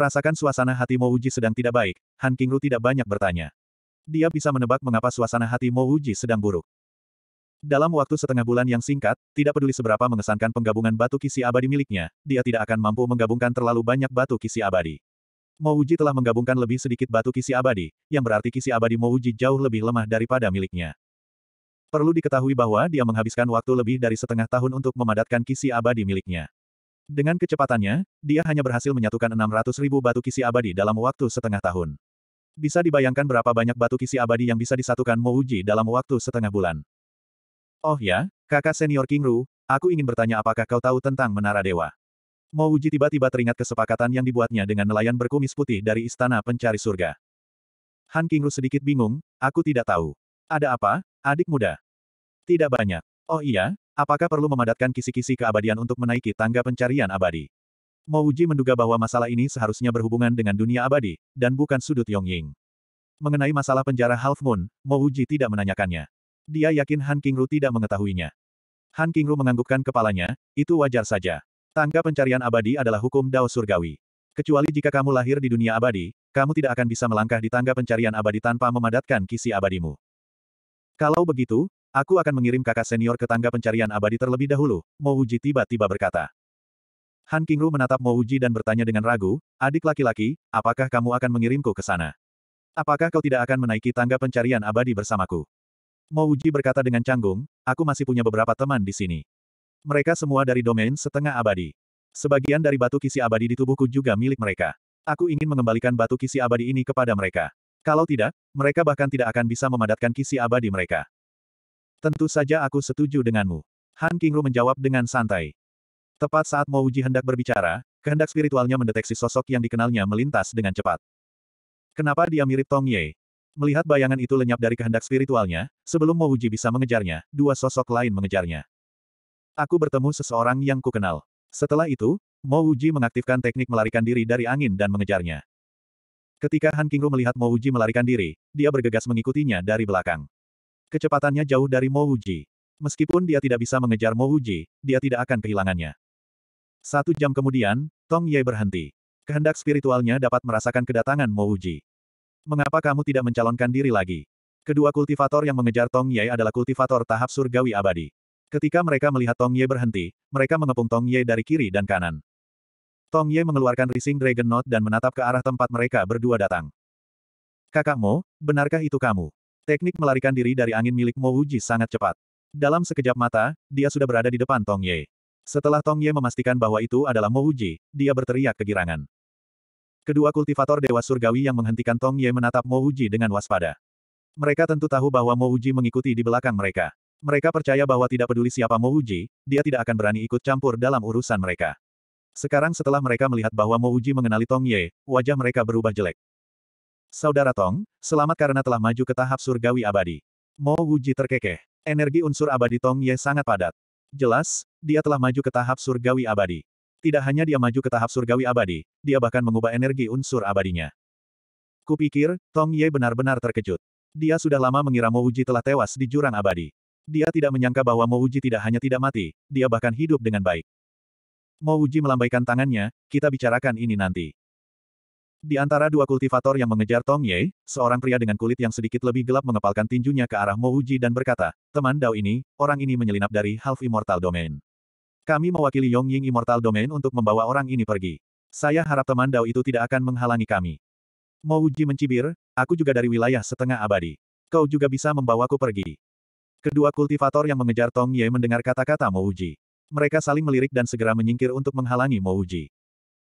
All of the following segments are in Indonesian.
Merasakan suasana hati Mo Uji sedang tidak baik, Han Qingru tidak banyak bertanya. Dia bisa menebak mengapa suasana hati Mo Uji sedang buruk. Dalam waktu setengah bulan yang singkat, tidak peduli seberapa mengesankan penggabungan batu kisi abadi miliknya, dia tidak akan mampu menggabungkan terlalu banyak batu kisi abadi. Mo Uji telah menggabungkan lebih sedikit batu kisi abadi, yang berarti kisi abadi Mo Uji jauh lebih lemah daripada miliknya. Perlu diketahui bahwa dia menghabiskan waktu lebih dari setengah tahun untuk memadatkan kisi abadi miliknya. Dengan kecepatannya, dia hanya berhasil menyatukan 600 ribu batu kisi abadi dalam waktu setengah tahun. Bisa dibayangkan berapa banyak batu kisi abadi yang bisa disatukan Mo Uji dalam waktu setengah bulan. Oh ya, kakak senior King Ru, aku ingin bertanya apakah kau tahu tentang Menara Dewa? Mo Uji tiba-tiba teringat kesepakatan yang dibuatnya dengan nelayan berkumis putih dari Istana Pencari Surga. Han King Ru sedikit bingung, aku tidak tahu. Ada apa, adik muda? Tidak banyak. Oh iya, Apakah perlu memadatkan kisi-kisi keabadian untuk menaiki tangga pencarian abadi? Mouji menduga bahwa masalah ini seharusnya berhubungan dengan dunia abadi, dan bukan sudut Yongying. Mengenai masalah penjara Half Moon, Mouji tidak menanyakannya. Dia yakin Han Kingru tidak mengetahuinya. Han Kingru menganggukkan kepalanya, itu wajar saja. Tangga pencarian abadi adalah hukum Dao Surgawi. Kecuali jika kamu lahir di dunia abadi, kamu tidak akan bisa melangkah di tangga pencarian abadi tanpa memadatkan kisi abadimu. Kalau begitu, Aku akan mengirim kakak senior ke tangga pencarian abadi terlebih dahulu, Mo Uji tiba-tiba berkata. Han Kingru menatap Mo Uji dan bertanya dengan ragu, adik laki-laki, apakah kamu akan mengirimku ke sana? Apakah kau tidak akan menaiki tangga pencarian abadi bersamaku? Mo Uji berkata dengan canggung, aku masih punya beberapa teman di sini. Mereka semua dari domain setengah abadi. Sebagian dari batu kisi abadi di tubuhku juga milik mereka. Aku ingin mengembalikan batu kisi abadi ini kepada mereka. Kalau tidak, mereka bahkan tidak akan bisa memadatkan kisi abadi mereka. Tentu saja aku setuju denganmu. Han Kingru menjawab dengan santai. Tepat saat Mo Wuji hendak berbicara, kehendak spiritualnya mendeteksi sosok yang dikenalnya melintas dengan cepat. Kenapa dia mirip Tong Ye? Melihat bayangan itu lenyap dari kehendak spiritualnya, sebelum Mo Wuji bisa mengejarnya, dua sosok lain mengejarnya. Aku bertemu seseorang yang kukenal. Setelah itu, Mo Wuji mengaktifkan teknik melarikan diri dari angin dan mengejarnya. Ketika Han Kingru melihat Mo Wuji melarikan diri, dia bergegas mengikutinya dari belakang. Kecepatannya jauh dari Mouji. Meskipun dia tidak bisa mengejar Mouji, dia tidak akan kehilangannya. Satu jam kemudian, Tong Ye berhenti. Kehendak spiritualnya dapat merasakan kedatangan Mouji. Mengapa kamu tidak mencalonkan diri lagi? Kedua kultivator yang mengejar Tong Ye adalah kultivator tahap surgawi abadi. Ketika mereka melihat Tong Ye berhenti, mereka mengepung Tong Ye dari kiri dan kanan. Tong Ye mengeluarkan Rising Dragon Note dan menatap ke arah tempat mereka berdua datang. Kakakmu, benarkah itu kamu? Teknik melarikan diri dari angin milik Mo Wuji sangat cepat. Dalam sekejap mata, dia sudah berada di depan Tong Ye. Setelah Tong Ye memastikan bahwa itu adalah Mo Wuji, dia berteriak kegirangan. Kedua kultivator Dewa Surgawi yang menghentikan Tong Ye menatap Mo Wuji dengan waspada. Mereka tentu tahu bahwa Mo Wuji mengikuti di belakang mereka. Mereka percaya bahwa tidak peduli siapa Mo Wuji, dia tidak akan berani ikut campur dalam urusan mereka. Sekarang setelah mereka melihat bahwa Mo Wuji mengenali Tong Ye, wajah mereka berubah jelek. Saudara Tong, selamat karena telah maju ke tahap surgawi abadi. Mo Wuji terkekeh. Energi unsur abadi Tong Ye sangat padat. Jelas, dia telah maju ke tahap surgawi abadi. Tidak hanya dia maju ke tahap surgawi abadi, dia bahkan mengubah energi unsur abadinya. Kupikir, Tong Ye benar-benar terkejut. Dia sudah lama mengira Mo Wuji telah tewas di jurang abadi. Dia tidak menyangka bahwa Mo Wuji tidak hanya tidak mati, dia bahkan hidup dengan baik. Mo Wuji melambaikan tangannya, kita bicarakan ini nanti. Di antara dua kultivator yang mengejar Tong Ye, seorang pria dengan kulit yang sedikit lebih gelap mengepalkan tinjunya ke arah Mo Uji dan berkata, Teman Dao ini, orang ini menyelinap dari Half Immortal Domain. Kami mewakili Yong Ying Immortal Domain untuk membawa orang ini pergi. Saya harap teman Dao itu tidak akan menghalangi kami. Mo Uji mencibir, aku juga dari wilayah setengah abadi. Kau juga bisa membawaku pergi. Kedua kultivator yang mengejar Tong Ye mendengar kata-kata Mo Uji. Mereka saling melirik dan segera menyingkir untuk menghalangi Mo Uji.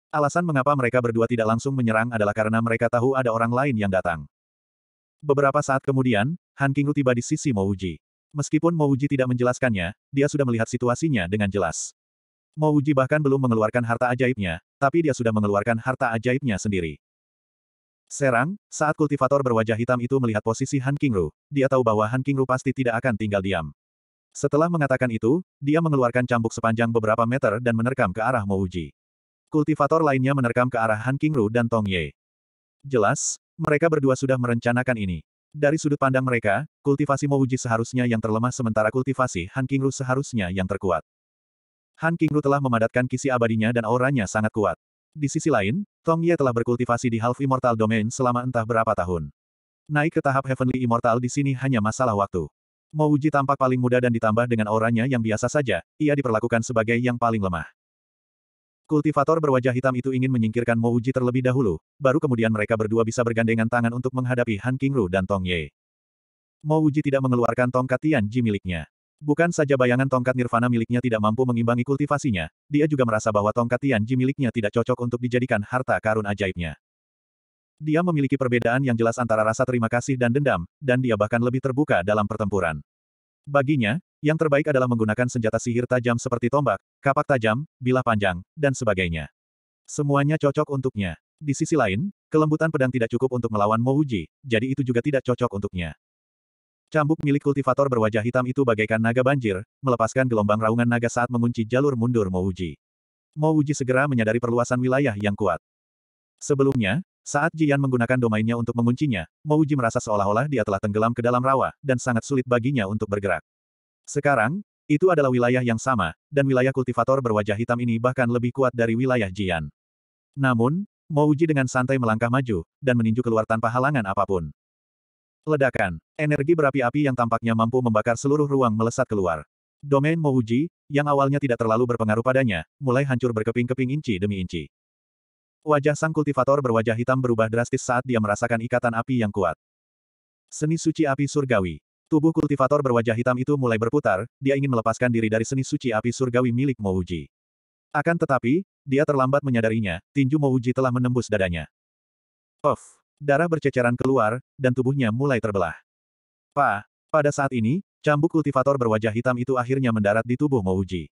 Alasan mengapa mereka berdua tidak langsung menyerang adalah karena mereka tahu ada orang lain yang datang. Beberapa saat kemudian, Han Qingru tiba di sisi Mouji. Meskipun Mouji tidak menjelaskannya, dia sudah melihat situasinya dengan jelas. Mouji bahkan belum mengeluarkan harta ajaibnya, tapi dia sudah mengeluarkan harta ajaibnya sendiri. Serang, saat kultivator berwajah hitam itu melihat posisi Han Qingru, dia tahu bahwa Han Qingru pasti tidak akan tinggal diam. Setelah mengatakan itu, dia mengeluarkan cambuk sepanjang beberapa meter dan menerkam ke arah Mouji. Kultivator lainnya menerkam ke arah Han Qingru dan Tong Ye. Jelas, mereka berdua sudah merencanakan ini. Dari sudut pandang mereka, kultivasi Mouji seharusnya yang terlemah sementara kultivasi Han Qingru seharusnya yang terkuat. Han Qingru telah memadatkan kisi abadinya dan auranya sangat kuat. Di sisi lain, Tong Ye telah berkultivasi di Half Immortal Domain selama entah berapa tahun. Naik ke tahap Heavenly Immortal di sini hanya masalah waktu. Mouji tampak paling muda dan ditambah dengan auranya yang biasa saja, ia diperlakukan sebagai yang paling lemah. Kultivator berwajah hitam itu ingin menyingkirkan Mo Uji terlebih dahulu, baru kemudian mereka berdua bisa bergandengan tangan untuk menghadapi Han Kingru dan Tong Ye. Mo Uji tidak mengeluarkan tongkat Tian Ji miliknya. Bukan saja bayangan tongkat Nirvana miliknya tidak mampu mengimbangi kultivasinya, dia juga merasa bahwa tongkat Tian Ji miliknya tidak cocok untuk dijadikan harta karun ajaibnya. Dia memiliki perbedaan yang jelas antara rasa terima kasih dan dendam, dan dia bahkan lebih terbuka dalam pertempuran. Baginya, yang terbaik adalah menggunakan senjata sihir tajam seperti tombak, kapak tajam, bilah panjang, dan sebagainya. Semuanya cocok untuknya. Di sisi lain, kelembutan pedang tidak cukup untuk melawan Mouji, jadi itu juga tidak cocok untuknya. Cambuk milik kultivator berwajah hitam itu bagaikan naga banjir, melepaskan gelombang raungan naga saat mengunci jalur mundur Mouji. Mouji segera menyadari perluasan wilayah yang kuat. Sebelumnya, saat Jian menggunakan domainnya untuk menguncinya, Mouji merasa seolah-olah dia telah tenggelam ke dalam rawa, dan sangat sulit baginya untuk bergerak. Sekarang, itu adalah wilayah yang sama, dan wilayah kultivator berwajah hitam ini bahkan lebih kuat dari wilayah Jian. Namun, Mouji dengan santai melangkah maju, dan meninju keluar tanpa halangan apapun. Ledakan, energi berapi-api yang tampaknya mampu membakar seluruh ruang melesat keluar. Domain Mouji, yang awalnya tidak terlalu berpengaruh padanya, mulai hancur berkeping-keping inci demi inci. Wajah sang kultivator berwajah hitam berubah drastis saat dia merasakan ikatan api yang kuat. Seni suci api surgawi, Tubuh kultivator berwajah hitam itu mulai berputar, dia ingin melepaskan diri dari seni suci api surgawi milik Mouji. Akan tetapi, dia terlambat menyadarinya, tinju Mouji telah menembus dadanya. Of, Darah berceceran keluar, dan tubuhnya mulai terbelah. Pa! Pada saat ini, cambuk kultivator berwajah hitam itu akhirnya mendarat di tubuh Mouji.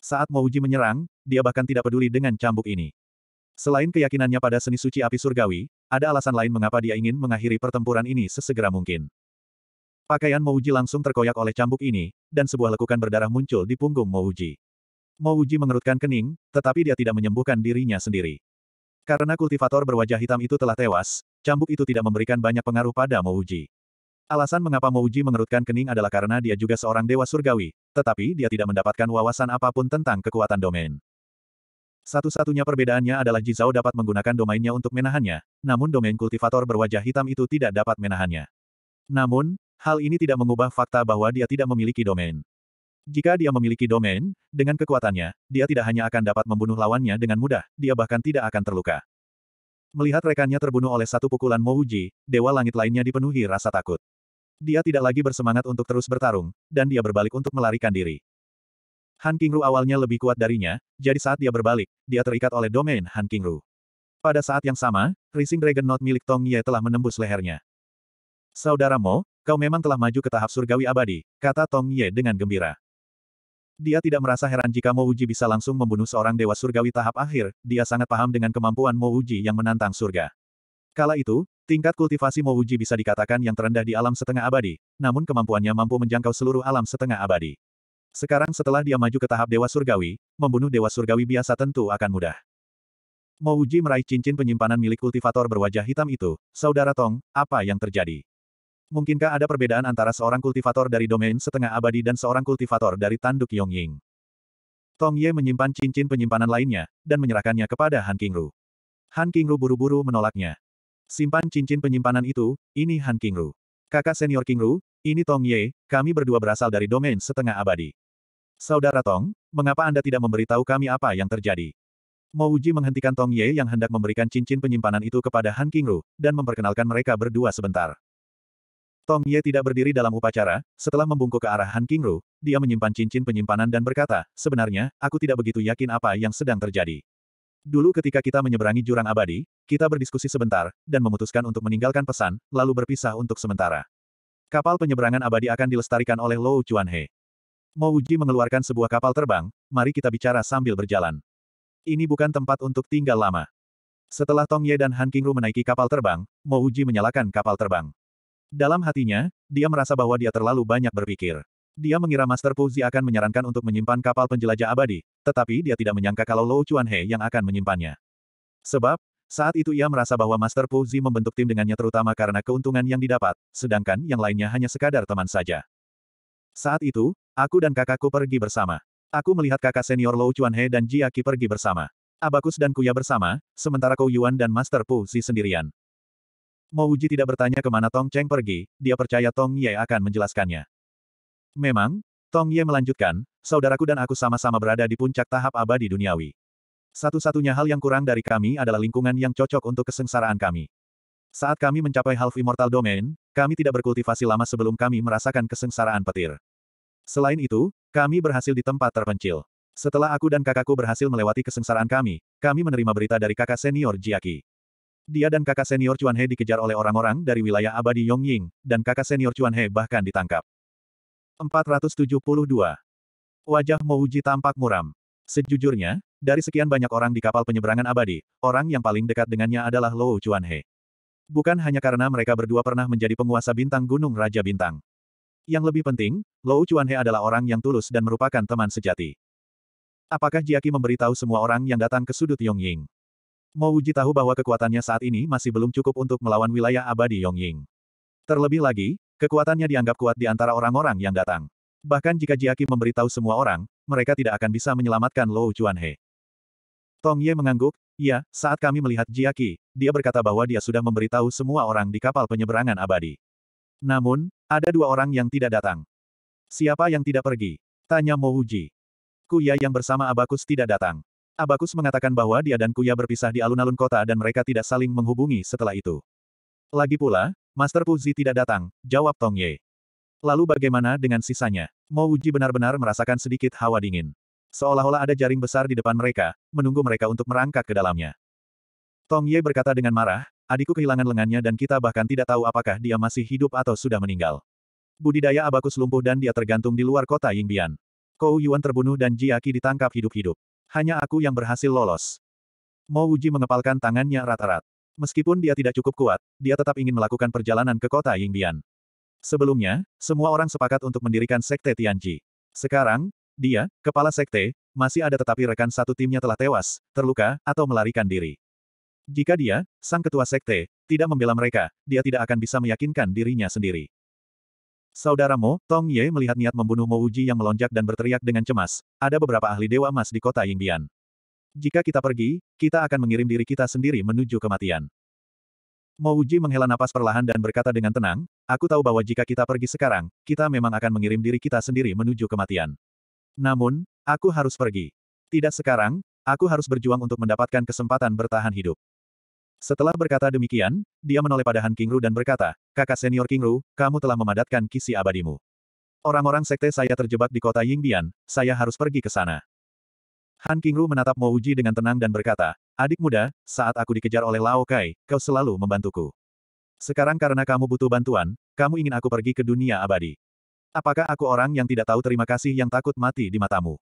Saat Mouji menyerang, dia bahkan tidak peduli dengan cambuk ini. Selain keyakinannya pada seni suci api surgawi, ada alasan lain mengapa dia ingin mengakhiri pertempuran ini sesegera mungkin. Pakaian Mouji langsung terkoyak oleh cambuk ini, dan sebuah lekukan berdarah muncul di punggung Mouji. Mouji mengerutkan kening, tetapi dia tidak menyembuhkan dirinya sendiri. Karena kultivator berwajah hitam itu telah tewas, cambuk itu tidak memberikan banyak pengaruh pada Mouji. Alasan mengapa Mouji mengerutkan kening adalah karena dia juga seorang dewa surgawi, tetapi dia tidak mendapatkan wawasan apapun tentang kekuatan domain. Satu-satunya perbedaannya adalah Jizao dapat menggunakan domainnya untuk menahannya, namun domain kultivator berwajah hitam itu tidak dapat menahannya. Namun, Hal ini tidak mengubah fakta bahwa dia tidak memiliki domain. Jika dia memiliki domain, dengan kekuatannya, dia tidak hanya akan dapat membunuh lawannya dengan mudah, dia bahkan tidak akan terluka. Melihat rekannya terbunuh oleh satu pukulan Mouji, dewa langit lainnya dipenuhi rasa takut. Dia tidak lagi bersemangat untuk terus bertarung, dan dia berbalik untuk melarikan diri. Han Kingru awalnya lebih kuat darinya, jadi saat dia berbalik, dia terikat oleh domain Han Kingru. Pada saat yang sama, Rising Dragon Knot milik Tong Ye telah menembus lehernya. Saudara Mo, Kau memang telah maju ke tahap surgawi abadi, kata Tong Ye dengan gembira. Dia tidak merasa heran jika Mo Uji bisa langsung membunuh seorang dewa surgawi tahap akhir, dia sangat paham dengan kemampuan Mo Uji yang menantang surga. Kala itu, tingkat kultivasi Mo Uji bisa dikatakan yang terendah di alam setengah abadi, namun kemampuannya mampu menjangkau seluruh alam setengah abadi. Sekarang setelah dia maju ke tahap Dewa Surgawi, membunuh Dewa Surgawi biasa tentu akan mudah. Mo Uji meraih cincin penyimpanan milik kultivator berwajah hitam itu, Saudara Tong, apa yang terjadi? Mungkinkah ada perbedaan antara seorang kultivator dari domain setengah abadi dan seorang kultivator dari tanduk Yongying? Tong Ye menyimpan cincin penyimpanan lainnya, dan menyerahkannya kepada Han Kingru. Han Kingru buru-buru menolaknya. Simpan cincin penyimpanan itu, ini Han Kingru. Kakak senior Kingru, ini Tong Ye, kami berdua berasal dari domain setengah abadi. Saudara Tong, mengapa Anda tidak memberitahu kami apa yang terjadi? uji menghentikan Tong Ye yang hendak memberikan cincin penyimpanan itu kepada Han Kingru, dan memperkenalkan mereka berdua sebentar. Tong Ye tidak berdiri dalam upacara, setelah membungkuk ke arah Han Ru, dia menyimpan cincin penyimpanan dan berkata, sebenarnya, aku tidak begitu yakin apa yang sedang terjadi. Dulu ketika kita menyeberangi jurang abadi, kita berdiskusi sebentar, dan memutuskan untuk meninggalkan pesan, lalu berpisah untuk sementara. Kapal penyeberangan abadi akan dilestarikan oleh Lou He. Mo Uji mengeluarkan sebuah kapal terbang, mari kita bicara sambil berjalan. Ini bukan tempat untuk tinggal lama. Setelah Tong Ye dan Han Kingru menaiki kapal terbang, Mo Uji menyalakan kapal terbang. Dalam hatinya, dia merasa bahwa dia terlalu banyak berpikir. Dia mengira Master Puzi akan menyarankan untuk menyimpan kapal penjelajah abadi, tetapi dia tidak menyangka kalau Lou Chuan He yang akan menyimpannya. Sebab, saat itu ia merasa bahwa Master Puzi membentuk tim dengannya terutama karena keuntungan yang didapat, sedangkan yang lainnya hanya sekadar teman saja. Saat itu, aku dan kakakku pergi bersama. Aku melihat kakak senior Lou Chuan He dan Jiaki pergi bersama. Abakus dan Kuya bersama, sementara Kou Yuan dan Master Puzi sendirian. Mo Uji tidak bertanya kemana Tong Cheng pergi, dia percaya Tong Ye akan menjelaskannya. Memang, Tong Ye melanjutkan, saudaraku dan aku sama-sama berada di puncak tahap abadi duniawi. Satu-satunya hal yang kurang dari kami adalah lingkungan yang cocok untuk kesengsaraan kami. Saat kami mencapai Half Immortal Domain, kami tidak berkultivasi lama sebelum kami merasakan kesengsaraan petir. Selain itu, kami berhasil di tempat terpencil. Setelah aku dan kakakku berhasil melewati kesengsaraan kami, kami menerima berita dari kakak senior Jiaki. Dia dan kakak senior Chuan He dikejar oleh orang-orang dari wilayah abadi Yongying, dan kakak senior Chuan He bahkan ditangkap. 472. Wajah Mouji tampak muram. Sejujurnya, dari sekian banyak orang di kapal penyeberangan abadi, orang yang paling dekat dengannya adalah Lou Chuan He. Bukan hanya karena mereka berdua pernah menjadi penguasa bintang Gunung Raja Bintang. Yang lebih penting, Lou Chuan He adalah orang yang tulus dan merupakan teman sejati. Apakah Jiaki memberitahu semua orang yang datang ke sudut Yongying? Mo Wuji tahu bahwa kekuatannya saat ini masih belum cukup untuk melawan wilayah abadi Yongying. Terlebih lagi, kekuatannya dianggap kuat di antara orang-orang yang datang. Bahkan jika Jiaki memberitahu semua orang, mereka tidak akan bisa menyelamatkan Lou Chuanhe. Tong Ye mengangguk, Ya, saat kami melihat Jiaki, dia berkata bahwa dia sudah memberitahu semua orang di kapal penyeberangan abadi. Namun, ada dua orang yang tidak datang. Siapa yang tidak pergi? Tanya Mo Wuji. Kuya yang bersama Abakus tidak datang. Abakus mengatakan bahwa dia dan Kuya berpisah di alun-alun kota dan mereka tidak saling menghubungi setelah itu. Lagi pula, Master Puzi tidak datang, jawab Tong Ye. Lalu bagaimana dengan sisanya? Mo Wuji benar-benar merasakan sedikit hawa dingin. Seolah-olah ada jaring besar di depan mereka, menunggu mereka untuk merangkak ke dalamnya. Tong Ye berkata dengan marah, adikku kehilangan lengannya dan kita bahkan tidak tahu apakah dia masih hidup atau sudah meninggal. Budidaya abakus lumpuh dan dia tergantung di luar kota Yingbian. Kou Yuan terbunuh dan Jiaki ditangkap hidup-hidup. Hanya aku yang berhasil lolos. Mo Wuji mengepalkan tangannya erat-erat. Meskipun dia tidak cukup kuat, dia tetap ingin melakukan perjalanan ke kota Yingbian. Sebelumnya, semua orang sepakat untuk mendirikan Sekte Tianji. Sekarang, dia, kepala Sekte, masih ada tetapi rekan satu timnya telah tewas, terluka, atau melarikan diri. Jika dia, sang ketua Sekte, tidak membela mereka, dia tidak akan bisa meyakinkan dirinya sendiri. Saudaramu, Tong Ye melihat niat membunuh Mo Uji yang melonjak dan berteriak dengan cemas, ada beberapa ahli dewa emas di kota Yingbian. Jika kita pergi, kita akan mengirim diri kita sendiri menuju kematian. Mo Uji menghela napas perlahan dan berkata dengan tenang, aku tahu bahwa jika kita pergi sekarang, kita memang akan mengirim diri kita sendiri menuju kematian. Namun, aku harus pergi. Tidak sekarang, aku harus berjuang untuk mendapatkan kesempatan bertahan hidup. Setelah berkata demikian, dia menoleh pada Han Kingru dan berkata, kakak senior Kingru, kamu telah memadatkan kisi abadimu. Orang-orang sekte saya terjebak di kota Yingbian, saya harus pergi ke sana. Han Kingru menatap Mo Uji dengan tenang dan berkata, adik muda, saat aku dikejar oleh Lao Kai, kau selalu membantuku. Sekarang karena kamu butuh bantuan, kamu ingin aku pergi ke dunia abadi. Apakah aku orang yang tidak tahu terima kasih yang takut mati di matamu?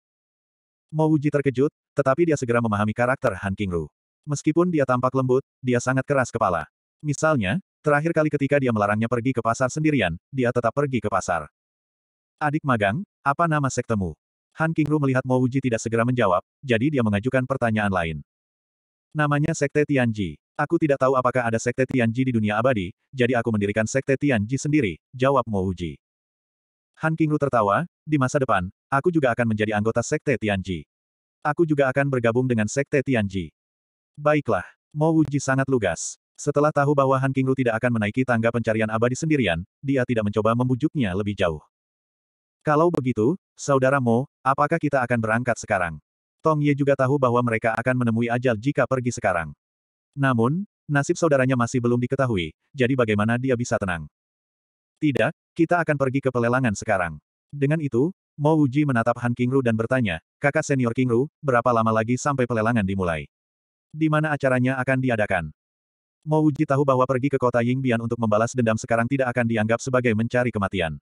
Mo Uji terkejut, tetapi dia segera memahami karakter Han Kingru. Meskipun dia tampak lembut, dia sangat keras kepala. Misalnya, terakhir kali ketika dia melarangnya pergi ke pasar sendirian, dia tetap pergi ke pasar. Adik magang, apa nama sektemu? Han Kingru melihat Mo Uji tidak segera menjawab, jadi dia mengajukan pertanyaan lain. Namanya Sekte Tianji. Aku tidak tahu apakah ada Sekte Tianji di dunia abadi, jadi aku mendirikan Sekte Tianji sendiri, jawab Mo Uji. Han Kingru tertawa, di masa depan, aku juga akan menjadi anggota Sekte Tianji. Aku juga akan bergabung dengan Sekte Tianji. Baiklah. Mo Wuji sangat lugas. Setelah tahu bahwa Han Kingru tidak akan menaiki tangga pencarian abadi sendirian, dia tidak mencoba membujuknya lebih jauh. Kalau begitu, Saudara Mo, apakah kita akan berangkat sekarang? Tong Ye juga tahu bahwa mereka akan menemui ajal jika pergi sekarang. Namun, nasib saudaranya masih belum diketahui, jadi bagaimana dia bisa tenang? Tidak, kita akan pergi ke pelelangan sekarang. Dengan itu, Mo Wuji menatap Han Kingru dan bertanya, kakak senior Kingru, berapa lama lagi sampai pelelangan dimulai? di mana acaranya akan diadakan. Mo Wuji tahu bahwa pergi ke kota Yingbian untuk membalas dendam sekarang tidak akan dianggap sebagai mencari kematian.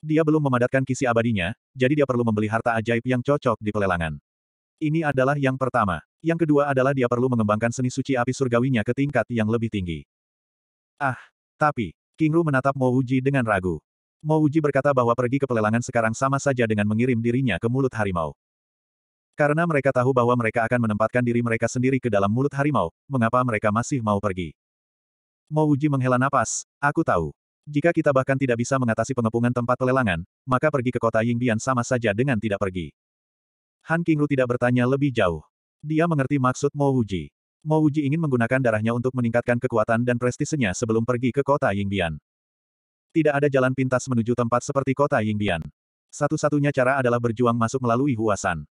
Dia belum memadatkan kisi abadinya, jadi dia perlu membeli harta ajaib yang cocok di pelelangan. Ini adalah yang pertama. Yang kedua adalah dia perlu mengembangkan seni suci api surgawinya ke tingkat yang lebih tinggi. Ah, tapi, King Ru menatap Mo Wuji dengan ragu. Mo Wuji berkata bahwa pergi ke pelelangan sekarang sama saja dengan mengirim dirinya ke mulut harimau. Karena mereka tahu bahwa mereka akan menempatkan diri mereka sendiri ke dalam mulut harimau, mengapa mereka masih mau pergi? Mo Uji menghela napas, aku tahu. Jika kita bahkan tidak bisa mengatasi pengepungan tempat pelelangan, maka pergi ke kota Yingbian sama saja dengan tidak pergi. Han Qingru tidak bertanya lebih jauh. Dia mengerti maksud Mo Wuji. Mo Wuji ingin menggunakan darahnya untuk meningkatkan kekuatan dan prestisenya sebelum pergi ke kota Yingbian. Tidak ada jalan pintas menuju tempat seperti kota Yingbian. Satu-satunya cara adalah berjuang masuk melalui Huasan.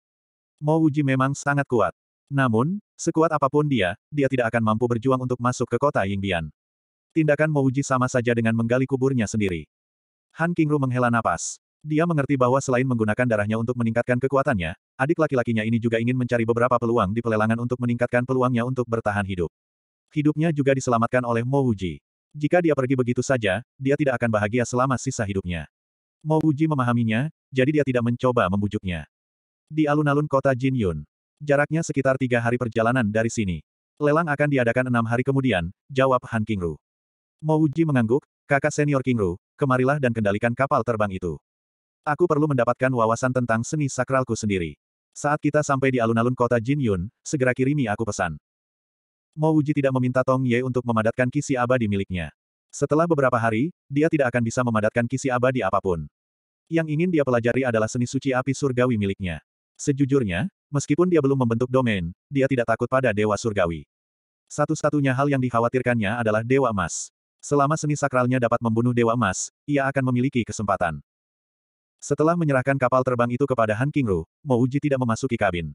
Mo Wuji memang sangat kuat. Namun, sekuat apapun dia, dia tidak akan mampu berjuang untuk masuk ke kota Yingbian. Tindakan Mo Wuji sama saja dengan menggali kuburnya sendiri. Han Kingru menghela napas. Dia mengerti bahwa selain menggunakan darahnya untuk meningkatkan kekuatannya, adik laki-lakinya ini juga ingin mencari beberapa peluang di pelelangan untuk meningkatkan peluangnya untuk bertahan hidup. Hidupnya juga diselamatkan oleh Mo Wuji. Jika dia pergi begitu saja, dia tidak akan bahagia selama sisa hidupnya. Mo Uji memahaminya, jadi dia tidak mencoba membujuknya. Di alun-alun kota Jinyun. Jaraknya sekitar tiga hari perjalanan dari sini. Lelang akan diadakan enam hari kemudian, jawab Han Kingru. Mo Uji mengangguk, kakak senior Kingru, kemarilah dan kendalikan kapal terbang itu. Aku perlu mendapatkan wawasan tentang seni sakralku sendiri. Saat kita sampai di alun-alun kota Jin Yun, segera kirimi aku pesan. Mo Uji tidak meminta Tong Ye untuk memadatkan kisi abadi miliknya. Setelah beberapa hari, dia tidak akan bisa memadatkan kisi abadi apapun. Yang ingin dia pelajari adalah seni suci api surgawi miliknya. Sejujurnya, meskipun dia belum membentuk domain, dia tidak takut pada Dewa Surgawi. Satu-satunya hal yang dikhawatirkannya adalah Dewa Emas. Selama seni sakralnya dapat membunuh Dewa Emas, ia akan memiliki kesempatan. Setelah menyerahkan kapal terbang itu kepada Han Kingru, Mouji tidak memasuki kabin.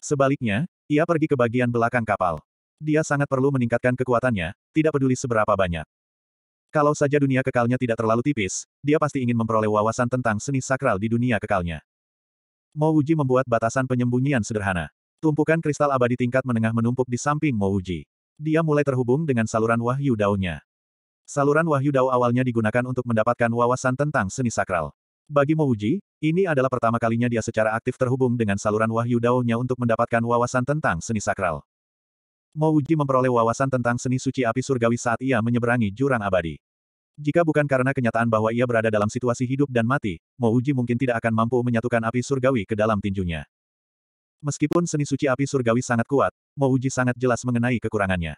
Sebaliknya, ia pergi ke bagian belakang kapal. Dia sangat perlu meningkatkan kekuatannya, tidak peduli seberapa banyak. Kalau saja dunia kekalnya tidak terlalu tipis, dia pasti ingin memperoleh wawasan tentang seni sakral di dunia kekalnya. Wuji membuat batasan penyembunyian sederhana. Tumpukan kristal abadi tingkat menengah menumpuk di samping Wuji. Dia mulai terhubung dengan saluran wahyu daunnya. Saluran wahyu dao awalnya digunakan untuk mendapatkan wawasan tentang seni sakral. Bagi Wuji, ini adalah pertama kalinya dia secara aktif terhubung dengan saluran wahyu daunnya untuk mendapatkan wawasan tentang seni sakral. Wuji memperoleh wawasan tentang seni suci api surgawi saat ia menyeberangi jurang abadi. Jika bukan karena kenyataan bahwa ia berada dalam situasi hidup dan mati, Mo Uji mungkin tidak akan mampu menyatukan api surgawi ke dalam tinjunya. Meskipun seni suci api surgawi sangat kuat, Mo Uji sangat jelas mengenai kekurangannya.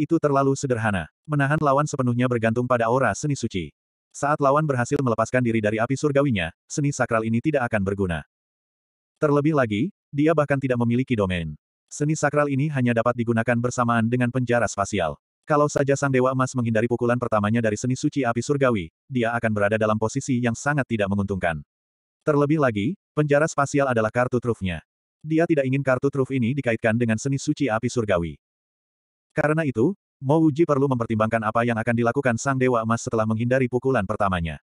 Itu terlalu sederhana. Menahan lawan sepenuhnya bergantung pada aura seni suci. Saat lawan berhasil melepaskan diri dari api surgawinya, seni sakral ini tidak akan berguna. Terlebih lagi, dia bahkan tidak memiliki domain. Seni sakral ini hanya dapat digunakan bersamaan dengan penjara spasial. Kalau saja Sang Dewa Emas menghindari pukulan pertamanya dari seni suci api surgawi, dia akan berada dalam posisi yang sangat tidak menguntungkan. Terlebih lagi, penjara spasial adalah kartu trufnya. Dia tidak ingin kartu truf ini dikaitkan dengan seni suci api surgawi. Karena itu, Mo Uji perlu mempertimbangkan apa yang akan dilakukan Sang Dewa Emas setelah menghindari pukulan pertamanya.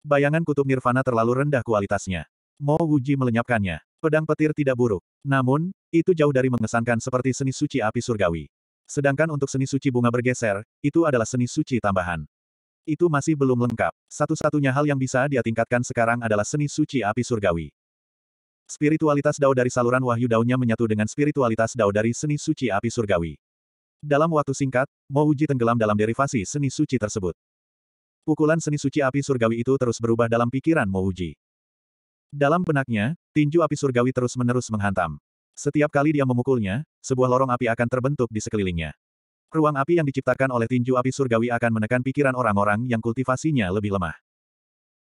Bayangan kutub nirvana terlalu rendah kualitasnya. Mo Wuji melenyapkannya. Pedang petir tidak buruk. Namun, itu jauh dari mengesankan seperti seni suci api surgawi. Sedangkan untuk seni suci bunga bergeser, itu adalah seni suci tambahan. Itu masih belum lengkap. Satu-satunya hal yang bisa dia tingkatkan sekarang adalah seni suci api surgawi. Spiritualitas dao dari saluran wahyu daunnya menyatu dengan spiritualitas dao dari seni suci api surgawi. Dalam waktu singkat, uji tenggelam dalam derivasi seni suci tersebut. Pukulan seni suci api surgawi itu terus berubah dalam pikiran uji. Dalam benaknya, tinju api surgawi terus-menerus menghantam. Setiap kali dia memukulnya, sebuah lorong api akan terbentuk di sekelilingnya. Ruang api yang diciptakan oleh tinju api surgawi akan menekan pikiran orang-orang yang kultivasinya lebih lemah.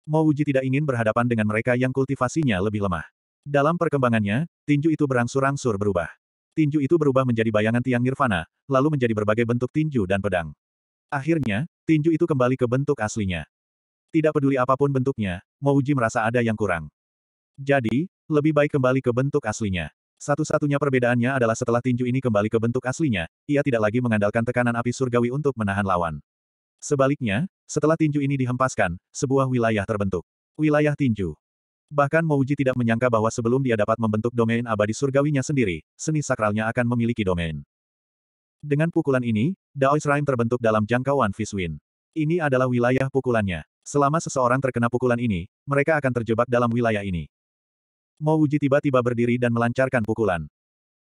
Mo tidak ingin berhadapan dengan mereka yang kultivasinya lebih lemah. Dalam perkembangannya, tinju itu berangsur-angsur berubah. Tinju itu berubah menjadi bayangan tiang nirvana, lalu menjadi berbagai bentuk tinju dan pedang. Akhirnya, tinju itu kembali ke bentuk aslinya. Tidak peduli apapun bentuknya, Mouji merasa ada yang kurang. Jadi, lebih baik kembali ke bentuk aslinya. Satu-satunya perbedaannya adalah setelah tinju ini kembali ke bentuk aslinya, ia tidak lagi mengandalkan tekanan api surgawi untuk menahan lawan. Sebaliknya, setelah tinju ini dihempaskan, sebuah wilayah terbentuk. Wilayah tinju. Bahkan Mouji tidak menyangka bahwa sebelum dia dapat membentuk domain abadi surgawinya sendiri, seni sakralnya akan memiliki domain. Dengan pukulan ini, Daois Rime terbentuk dalam jangkauan Viswin. Ini adalah wilayah pukulannya. Selama seseorang terkena pukulan ini, mereka akan terjebak dalam wilayah ini. Mo Wuji tiba-tiba berdiri dan melancarkan pukulan.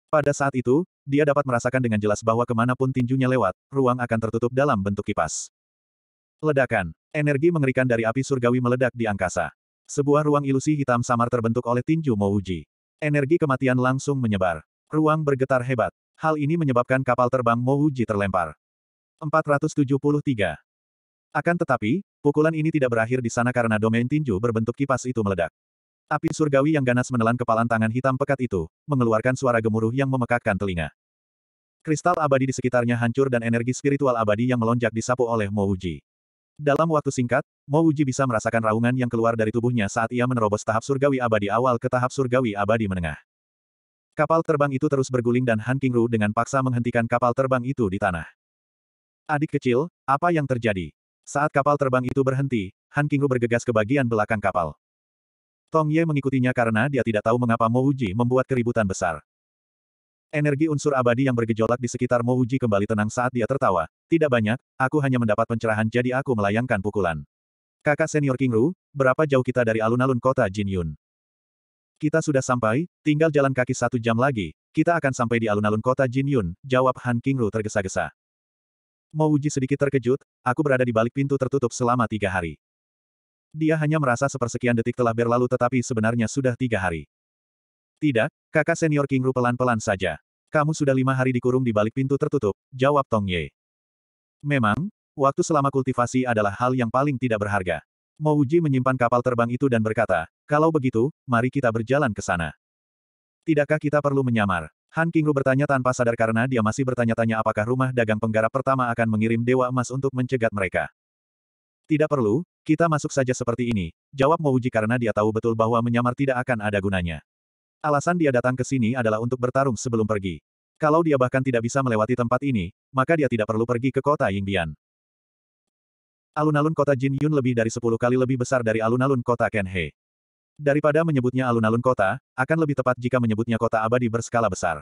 Pada saat itu, dia dapat merasakan dengan jelas bahwa kemanapun tinjunya lewat, ruang akan tertutup dalam bentuk kipas. Ledakan. Energi mengerikan dari api surgawi meledak di angkasa. Sebuah ruang ilusi hitam samar terbentuk oleh tinju Mo Uji. Energi kematian langsung menyebar. Ruang bergetar hebat. Hal ini menyebabkan kapal terbang Mo Uji terlempar. 473. Akan tetapi, pukulan ini tidak berakhir di sana karena domain tinju berbentuk kipas itu meledak. Api surgawi yang ganas menelan kepalan tangan hitam pekat itu, mengeluarkan suara gemuruh yang memekakkan telinga. Kristal abadi di sekitarnya hancur dan energi spiritual abadi yang melonjak disapu oleh Mo Uji. Dalam waktu singkat, Mo Uji bisa merasakan raungan yang keluar dari tubuhnya saat ia menerobos tahap surgawi abadi awal ke tahap surgawi abadi menengah. Kapal terbang itu terus berguling dan Han Kingru dengan paksa menghentikan kapal terbang itu di tanah. Adik kecil, apa yang terjadi? Saat kapal terbang itu berhenti, Han Kingru bergegas ke bagian belakang kapal. Tong Ye mengikutinya karena dia tidak tahu mengapa Mo Uji membuat keributan besar. Energi unsur abadi yang bergejolak di sekitar Mo Uji kembali tenang saat dia tertawa. Tidak banyak, aku hanya mendapat pencerahan jadi aku melayangkan pukulan. Kakak senior King Ru, berapa jauh kita dari alun-alun kota Jin Yun? Kita sudah sampai, tinggal jalan kaki satu jam lagi, kita akan sampai di alun-alun kota Jin Yun, jawab Han King Ru tergesa-gesa. Mo Uji sedikit terkejut, aku berada di balik pintu tertutup selama tiga hari. Dia hanya merasa sepersekian detik telah berlalu tetapi sebenarnya sudah tiga hari. Tidak, kakak senior King Ru pelan-pelan saja. Kamu sudah lima hari dikurung di balik pintu tertutup, jawab Tong Ye. Memang, waktu selama kultivasi adalah hal yang paling tidak berharga. Ji menyimpan kapal terbang itu dan berkata, kalau begitu, mari kita berjalan ke sana. Tidakkah kita perlu menyamar? Han Kingru bertanya tanpa sadar karena dia masih bertanya-tanya apakah rumah dagang penggarap pertama akan mengirim Dewa Emas untuk mencegat mereka. Tidak perlu, kita masuk saja seperti ini, jawab Mouji karena dia tahu betul bahwa menyamar tidak akan ada gunanya. Alasan dia datang ke sini adalah untuk bertarung sebelum pergi. Kalau dia bahkan tidak bisa melewati tempat ini, maka dia tidak perlu pergi ke kota Yingbian. Alun-alun kota Jin Yun lebih dari 10 kali lebih besar dari alun-alun kota Ken He. Daripada menyebutnya alun-alun kota, akan lebih tepat jika menyebutnya kota abadi berskala besar.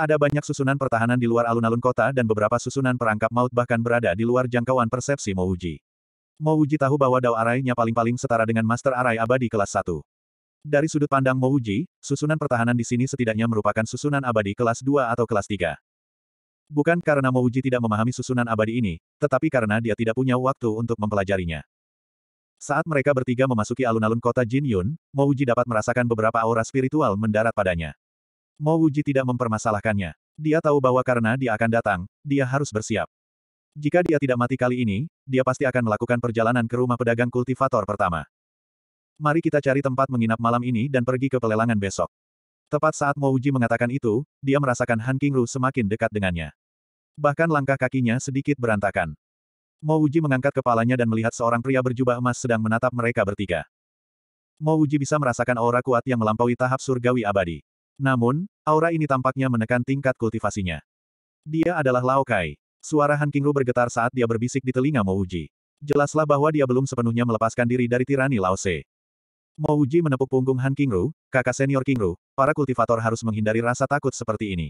Ada banyak susunan pertahanan di luar alun-alun kota dan beberapa susunan perangkap maut bahkan berada di luar jangkauan persepsi Mouji uji tahu bahwa Dao Arai-nya paling-paling setara dengan Master Arai abadi kelas 1. Dari sudut pandang Mouji, susunan pertahanan di sini setidaknya merupakan susunan abadi kelas 2 atau kelas 3. Bukan karena Mouji tidak memahami susunan abadi ini, tetapi karena dia tidak punya waktu untuk mempelajarinya. Saat mereka bertiga memasuki alun-alun kota Jin Yun, Mouji dapat merasakan beberapa aura spiritual mendarat padanya. Mouji tidak mempermasalahkannya. Dia tahu bahwa karena dia akan datang, dia harus bersiap. Jika dia tidak mati kali ini, dia pasti akan melakukan perjalanan ke rumah pedagang kultivator pertama. Mari kita cari tempat menginap malam ini dan pergi ke pelelangan besok. Tepat saat Mouji mengatakan itu, dia merasakan Han Ru semakin dekat dengannya. Bahkan langkah kakinya sedikit berantakan. Mouji mengangkat kepalanya dan melihat seorang pria berjubah emas sedang menatap mereka bertiga. Mouji bisa merasakan aura kuat yang melampaui tahap surgawi abadi. Namun, aura ini tampaknya menekan tingkat kultivasinya. Dia adalah Lao Kai. Suara Han Kingru bergetar saat dia berbisik di telinga Mouji. Jelaslah bahwa dia belum sepenuhnya melepaskan diri dari tirani Laose. Mouji menepuk punggung Han Kingru, kakak senior Kingru, para kultivator harus menghindari rasa takut seperti ini.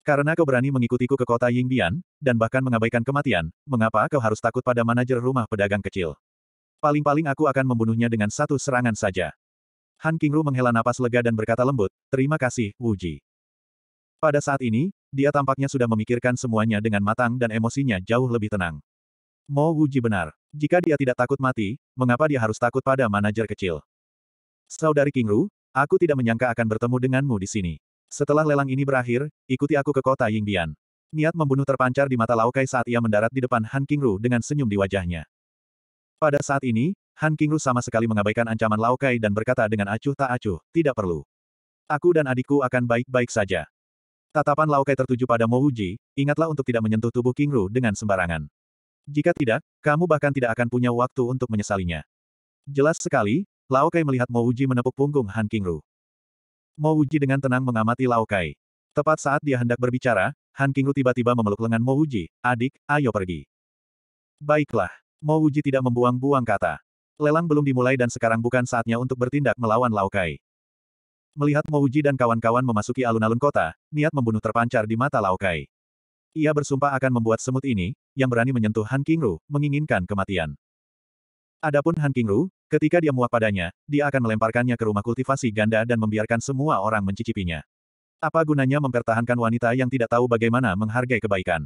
Karena kau berani mengikutiku ke kota Yingbian, dan bahkan mengabaikan kematian, mengapa kau harus takut pada manajer rumah pedagang kecil? Paling-paling aku akan membunuhnya dengan satu serangan saja. Han Kingru menghela napas lega dan berkata lembut, terima kasih, Wuji. Pada saat ini, dia tampaknya sudah memikirkan semuanya dengan matang dan emosinya jauh lebih tenang. Mo Wuji benar. Jika dia tidak takut mati, mengapa dia harus takut pada manajer kecil? Saudari Kingru, aku tidak menyangka akan bertemu denganmu di sini. Setelah lelang ini berakhir, ikuti aku ke kota Yingbian. Niat membunuh terpancar di mata Laokai saat ia mendarat di depan Han Kingru dengan senyum di wajahnya. Pada saat ini, Han Kingru sama sekali mengabaikan ancaman Laokai dan berkata dengan acuh tak acuh, tidak perlu. Aku dan adikku akan baik-baik saja. Tatapan Laokai tertuju pada Mo Uji, ingatlah untuk tidak menyentuh tubuh King Ru dengan sembarangan. Jika tidak, kamu bahkan tidak akan punya waktu untuk menyesalinya. Jelas sekali, Laokai melihat Mo Uji menepuk punggung Han Kingru. Mo Uji dengan tenang mengamati Laokai. Tepat saat dia hendak berbicara, Han Kingru tiba-tiba memeluk lengan Mo Uji, adik, ayo pergi. Baiklah, Mo Uji tidak membuang-buang kata. Lelang belum dimulai dan sekarang bukan saatnya untuk bertindak melawan Laokai. Melihat Mouji dan kawan-kawan memasuki alun-alun kota, niat membunuh terpancar di mata Lao Kai. Ia bersumpah akan membuat semut ini, yang berani menyentuh Han Kingru, menginginkan kematian. Adapun Han Kingru, ketika dia muak padanya, dia akan melemparkannya ke rumah kultivasi ganda dan membiarkan semua orang mencicipinya. Apa gunanya mempertahankan wanita yang tidak tahu bagaimana menghargai kebaikan?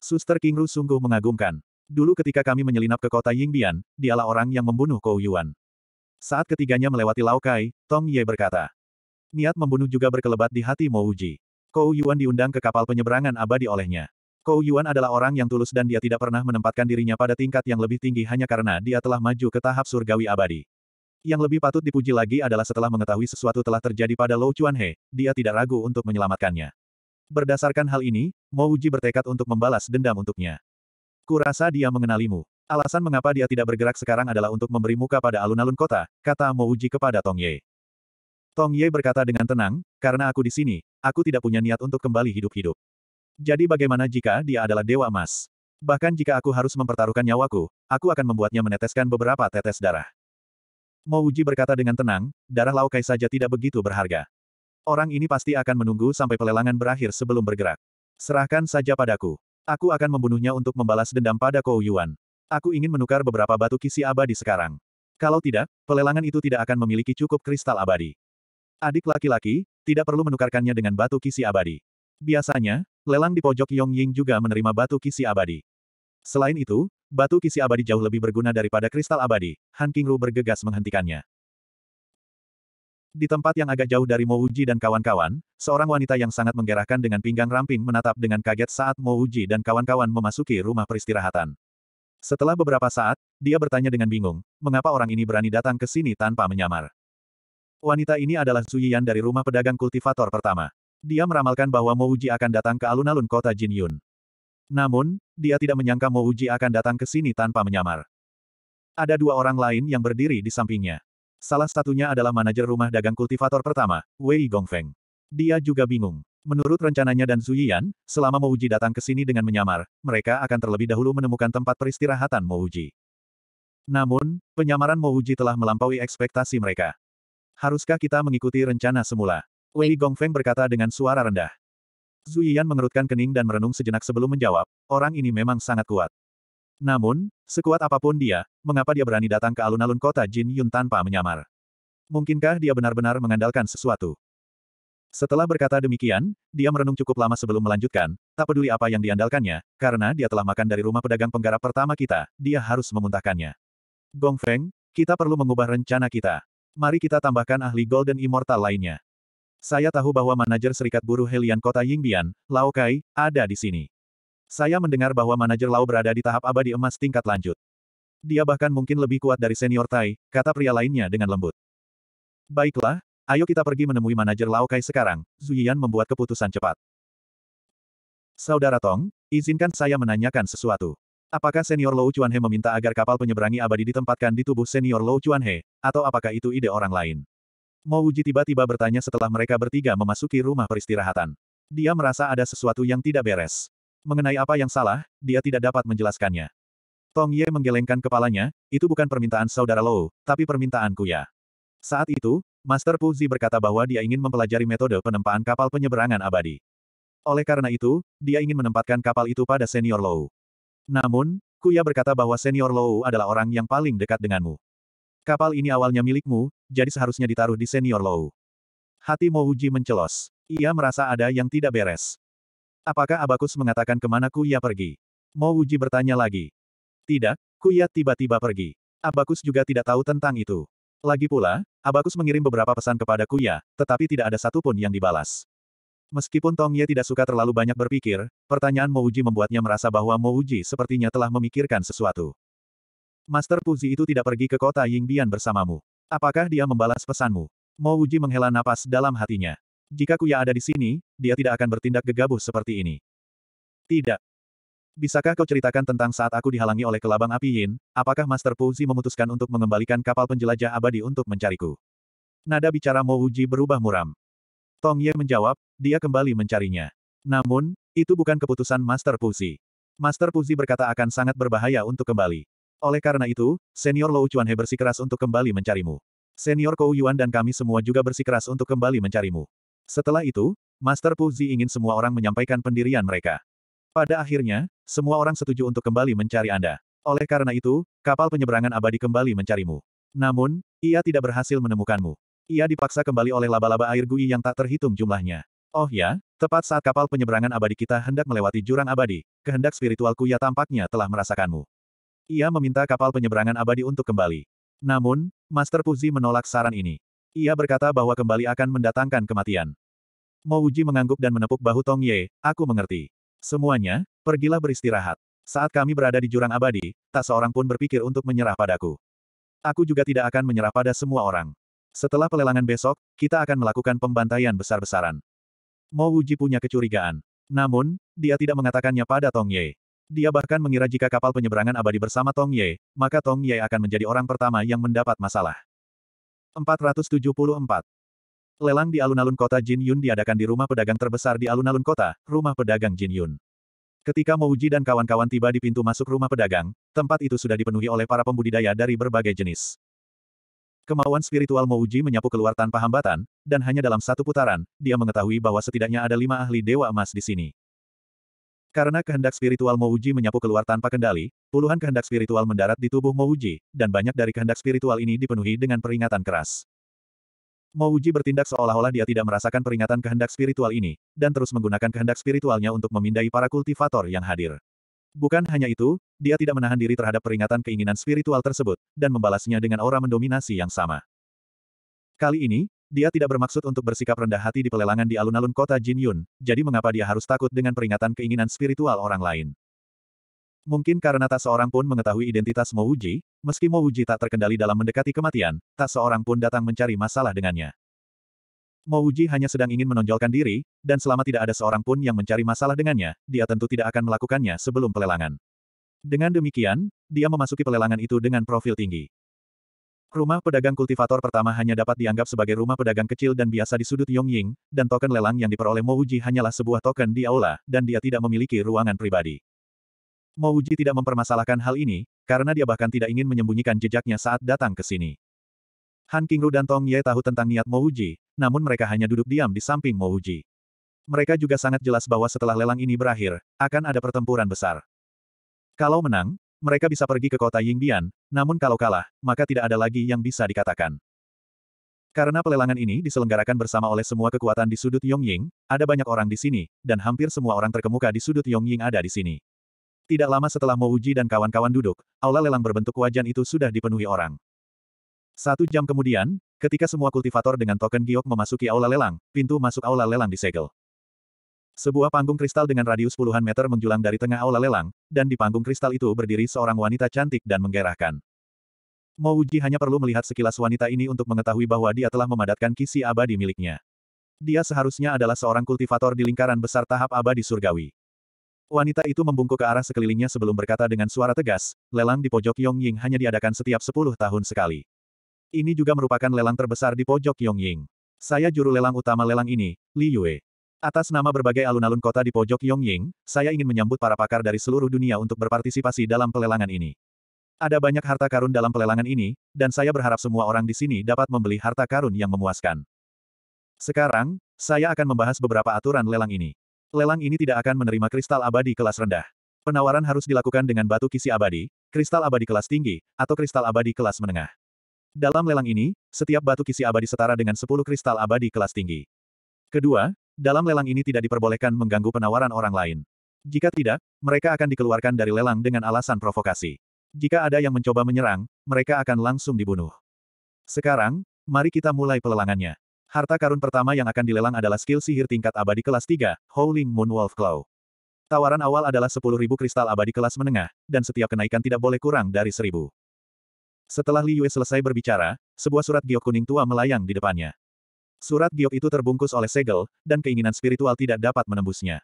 Suster Kingru sungguh mengagumkan. Dulu ketika kami menyelinap ke kota Yingbian, dialah orang yang membunuh Kou Yuan. Saat ketiganya melewati Lao Kai, Tong Ye berkata, niat membunuh juga berkelebat di hati Mouji. Kou Yuan diundang ke kapal penyeberangan abadi olehnya. Kou Yuan adalah orang yang tulus dan dia tidak pernah menempatkan dirinya pada tingkat yang lebih tinggi hanya karena dia telah maju ke tahap surgawi abadi. Yang lebih patut dipuji lagi adalah setelah mengetahui sesuatu telah terjadi pada Lou He, dia tidak ragu untuk menyelamatkannya. Berdasarkan hal ini, Mouji bertekad untuk membalas dendam untuknya. Kurasa dia mengenalimu. Alasan mengapa dia tidak bergerak sekarang adalah untuk memberi muka pada alun-alun kota, kata Mouji kepada Tong Ye. Tong Ye berkata dengan tenang, karena aku di sini, aku tidak punya niat untuk kembali hidup-hidup. Jadi bagaimana jika dia adalah Dewa Emas? Bahkan jika aku harus mempertaruhkan nyawaku, aku akan membuatnya meneteskan beberapa tetes darah. Mo Uji berkata dengan tenang, darah Laokai saja tidak begitu berharga. Orang ini pasti akan menunggu sampai pelelangan berakhir sebelum bergerak. Serahkan saja padaku. Aku akan membunuhnya untuk membalas dendam pada Kou Yuan. Aku ingin menukar beberapa batu kisi abadi sekarang. Kalau tidak, pelelangan itu tidak akan memiliki cukup kristal abadi. Adik laki-laki, tidak perlu menukarkannya dengan batu kisi abadi. Biasanya, lelang di pojok Yong Ying juga menerima batu kisi abadi. Selain itu, batu kisi abadi jauh lebih berguna daripada kristal abadi, Han Kingru bergegas menghentikannya. Di tempat yang agak jauh dari Mo Uji dan kawan-kawan, seorang wanita yang sangat menggerahkan dengan pinggang ramping menatap dengan kaget saat Mo Uji dan kawan-kawan memasuki rumah peristirahatan. Setelah beberapa saat, dia bertanya dengan bingung, mengapa orang ini berani datang ke sini tanpa menyamar. Wanita ini adalah Zuyian dari rumah pedagang kultivator pertama. Dia meramalkan bahwa Mo Uji akan datang ke alun-alun kota Jin Yun. Namun, dia tidak menyangka Mo Uji akan datang ke sini tanpa menyamar. Ada dua orang lain yang berdiri di sampingnya. Salah satunya adalah manajer rumah dagang kultivator pertama, Wei Gongfeng. Dia juga bingung. Menurut rencananya dan Zuyian, selama Mo Uji datang ke sini dengan menyamar, mereka akan terlebih dahulu menemukan tempat peristirahatan Mo Uji. Namun, penyamaran Mo Uji telah melampaui ekspektasi mereka. Haruskah kita mengikuti rencana semula? Wei Gongfeng berkata dengan suara rendah. Zuyian mengerutkan kening dan merenung sejenak sebelum menjawab, orang ini memang sangat kuat. Namun, sekuat apapun dia, mengapa dia berani datang ke alun-alun kota Jin Yun tanpa menyamar? Mungkinkah dia benar-benar mengandalkan sesuatu? Setelah berkata demikian, dia merenung cukup lama sebelum melanjutkan, tak peduli apa yang diandalkannya, karena dia telah makan dari rumah pedagang penggarap pertama kita, dia harus memuntahkannya. Gong Feng, kita perlu mengubah rencana kita. Mari kita tambahkan ahli Golden Immortal lainnya. Saya tahu bahwa manajer Serikat Buruh Helian Kota Yingbian, Lao Kai, ada di sini. Saya mendengar bahwa manajer Lao berada di tahap abadi emas tingkat lanjut. Dia bahkan mungkin lebih kuat dari senior Tai, kata pria lainnya dengan lembut. Baiklah, ayo kita pergi menemui manajer Lao Kai sekarang, Zuyian membuat keputusan cepat. Saudara Tong, izinkan saya menanyakan sesuatu. Apakah senior Lou Chuanhe meminta agar kapal penyeberangi abadi ditempatkan di tubuh senior Lou Chuanhe, atau apakah itu ide orang lain? Mo Wuji tiba-tiba bertanya setelah mereka bertiga memasuki rumah peristirahatan. Dia merasa ada sesuatu yang tidak beres. Mengenai apa yang salah, dia tidak dapat menjelaskannya. Tong Ye menggelengkan kepalanya, itu bukan permintaan saudara Lou, tapi permintaanku ya. Saat itu, Master Puzi berkata bahwa dia ingin mempelajari metode penempaan kapal penyeberangan abadi. Oleh karena itu, dia ingin menempatkan kapal itu pada senior Lou. Namun, Kuya berkata bahwa senior Lou adalah orang yang paling dekat denganmu. Kapal ini awalnya milikmu, jadi seharusnya ditaruh di senior Lou. Hati Mouji mencelos. Ia merasa ada yang tidak beres. Apakah Abakus mengatakan kemana Kuya pergi? Mouji bertanya lagi. Tidak, Kuya tiba-tiba pergi. Abakus juga tidak tahu tentang itu. Lagi pula, Abakus mengirim beberapa pesan kepada Kuya, tetapi tidak ada satupun yang dibalas. Meskipun Tong Ye tidak suka terlalu banyak berpikir, pertanyaan Mo Uji membuatnya merasa bahwa Mo Uji sepertinya telah memikirkan sesuatu. Master Puzi itu tidak pergi ke kota Yingbian bersamamu. Apakah dia membalas pesanmu? Mo Uji menghela napas dalam hatinya. Jika Kuya ada di sini, dia tidak akan bertindak gegabah seperti ini. Tidak. Bisakah kau ceritakan tentang saat aku dihalangi oleh kelabang api Yin, apakah Master Puzi memutuskan untuk mengembalikan kapal penjelajah abadi untuk mencariku? Nada bicara Mo Uji berubah muram. Tong Ye menjawab, dia kembali mencarinya. Namun, itu bukan keputusan Master Puzi. Master Puzi berkata akan sangat berbahaya untuk kembali. Oleh karena itu, senior Lou He bersikeras untuk kembali mencarimu. Senior Kou Yuan dan kami semua juga bersikeras untuk kembali mencarimu. Setelah itu, Master Puzi ingin semua orang menyampaikan pendirian mereka. Pada akhirnya, semua orang setuju untuk kembali mencari Anda. Oleh karena itu, kapal penyeberangan abadi kembali mencarimu. Namun, ia tidak berhasil menemukanmu. Ia dipaksa kembali oleh laba-laba air Gui yang tak terhitung jumlahnya. Oh ya, tepat saat kapal penyeberangan abadi kita hendak melewati jurang abadi, kehendak spiritual Kuya tampaknya telah merasakanmu. Ia meminta kapal penyeberangan abadi untuk kembali. Namun, Master Puzi menolak saran ini. Ia berkata bahwa kembali akan mendatangkan kematian. Mouji mengangguk dan menepuk bahu Tong Ye, aku mengerti. Semuanya, pergilah beristirahat. Saat kami berada di jurang abadi, tak seorang pun berpikir untuk menyerah padaku. Aku juga tidak akan menyerah pada semua orang. Setelah pelelangan besok, kita akan melakukan pembantaian besar-besaran. Mo Wuji punya kecurigaan. Namun, dia tidak mengatakannya pada Tong Ye. Dia bahkan mengira jika kapal penyeberangan abadi bersama Tong Ye, maka Tong Ye akan menjadi orang pertama yang mendapat masalah. 474. Lelang di alun-alun kota Jin Yun diadakan di rumah pedagang terbesar di alun-alun kota, rumah pedagang Jin Yun. Ketika Mo Wuji dan kawan-kawan tiba di pintu masuk rumah pedagang, tempat itu sudah dipenuhi oleh para pembudidaya dari berbagai jenis. Kemauan spiritual Mouji menyapu keluar tanpa hambatan, dan hanya dalam satu putaran, dia mengetahui bahwa setidaknya ada lima ahli Dewa Emas di sini. Karena kehendak spiritual Mouji menyapu keluar tanpa kendali, puluhan kehendak spiritual mendarat di tubuh Mouji, dan banyak dari kehendak spiritual ini dipenuhi dengan peringatan keras. Mouji bertindak seolah-olah dia tidak merasakan peringatan kehendak spiritual ini, dan terus menggunakan kehendak spiritualnya untuk memindai para kultivator yang hadir. Bukan hanya itu, dia tidak menahan diri terhadap peringatan keinginan spiritual tersebut, dan membalasnya dengan aura mendominasi yang sama. Kali ini, dia tidak bermaksud untuk bersikap rendah hati di pelelangan di alun-alun kota Jin Yun, jadi mengapa dia harus takut dengan peringatan keinginan spiritual orang lain? Mungkin karena tak seorang pun mengetahui identitas Mo meski Mo tak terkendali dalam mendekati kematian, tak seorang pun datang mencari masalah dengannya. Mo Uji hanya sedang ingin menonjolkan diri, dan selama tidak ada seorang pun yang mencari masalah dengannya, dia tentu tidak akan melakukannya sebelum pelelangan. Dengan demikian, dia memasuki pelelangan itu dengan profil tinggi. Rumah pedagang kultivator pertama hanya dapat dianggap sebagai rumah pedagang kecil dan biasa di sudut Yongying, dan token lelang yang diperoleh Mo Uji hanyalah sebuah token di aula, dan dia tidak memiliki ruangan pribadi. Mo Uji tidak mempermasalahkan hal ini, karena dia bahkan tidak ingin menyembunyikan jejaknya saat datang ke sini. Han Qingru dan Tong Ye tahu tentang niat Mo Uji, namun mereka hanya duduk diam di samping Mo Uji. Mereka juga sangat jelas bahwa setelah lelang ini berakhir, akan ada pertempuran besar. Kalau menang, mereka bisa pergi ke kota Yingbian, namun kalau kalah, maka tidak ada lagi yang bisa dikatakan. Karena pelelangan ini diselenggarakan bersama oleh semua kekuatan di sudut Yongying, ada banyak orang di sini, dan hampir semua orang terkemuka di sudut Yongying ada di sini. Tidak lama setelah Mouji dan kawan-kawan duduk, aula lelang berbentuk wajan itu sudah dipenuhi orang. Satu jam kemudian, ketika semua kultivator dengan token giok memasuki aula lelang, pintu masuk aula lelang disegel. Sebuah panggung kristal dengan radius puluhan meter menjulang dari tengah aula lelang, dan di panggung kristal itu berdiri seorang wanita cantik dan menggerahkan. Mouji hanya perlu melihat sekilas wanita ini untuk mengetahui bahwa dia telah memadatkan kisi abadi miliknya. Dia seharusnya adalah seorang kultivator di lingkaran besar tahap abadi surgawi. Wanita itu membungkuk ke arah sekelilingnya sebelum berkata dengan suara tegas, lelang di pojok Yongying hanya diadakan setiap 10 tahun sekali. Ini juga merupakan lelang terbesar di pojok Yongying. Saya juru lelang utama lelang ini, Li Yue. Atas nama berbagai alun-alun kota di pojok Yongying, saya ingin menyambut para pakar dari seluruh dunia untuk berpartisipasi dalam pelelangan ini. Ada banyak harta karun dalam pelelangan ini, dan saya berharap semua orang di sini dapat membeli harta karun yang memuaskan. Sekarang, saya akan membahas beberapa aturan lelang ini. Lelang ini tidak akan menerima kristal abadi kelas rendah. Penawaran harus dilakukan dengan batu kisi abadi, kristal abadi kelas tinggi, atau kristal abadi kelas menengah. Dalam lelang ini, setiap batu kisi abadi setara dengan 10 kristal abadi kelas tinggi. Kedua, dalam lelang ini tidak diperbolehkan mengganggu penawaran orang lain. Jika tidak, mereka akan dikeluarkan dari lelang dengan alasan provokasi. Jika ada yang mencoba menyerang, mereka akan langsung dibunuh. Sekarang, mari kita mulai pelelangannya. Harta karun pertama yang akan dilelang adalah skill sihir tingkat abadi kelas 3, Howling Wolf Claw. Tawaran awal adalah 10.000 kristal abadi kelas menengah, dan setiap kenaikan tidak boleh kurang dari 1.000. Setelah Li Yue selesai berbicara, sebuah surat giok kuning tua melayang di depannya. Surat giok itu terbungkus oleh segel, dan keinginan spiritual tidak dapat menembusnya.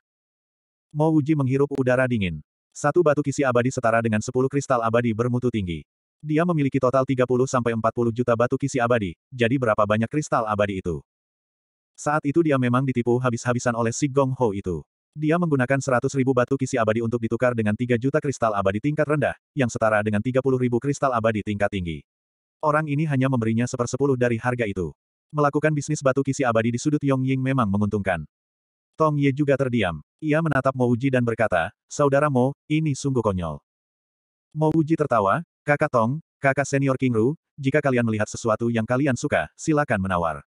Mo Wuji menghirup udara dingin. Satu batu kisi abadi setara dengan sepuluh kristal abadi bermutu tinggi. Dia memiliki total 30-40 juta batu kisi abadi, jadi berapa banyak kristal abadi itu? Saat itu dia memang ditipu habis-habisan oleh si Gong Ho itu. Dia menggunakan 100.000 batu kisi abadi untuk ditukar dengan 3 juta kristal abadi tingkat rendah, yang setara dengan 30.000 kristal abadi tingkat tinggi. Orang ini hanya memberinya sepersepuluh dari harga itu. Melakukan bisnis batu kisi abadi di sudut Yong Ying memang menguntungkan. Tong Ye juga terdiam. Ia menatap Mo Uji dan berkata, Saudara Mo, ini sungguh konyol. Mo Uji tertawa, Kakak Tong, kakak senior King Ru, jika kalian melihat sesuatu yang kalian suka, silakan menawar.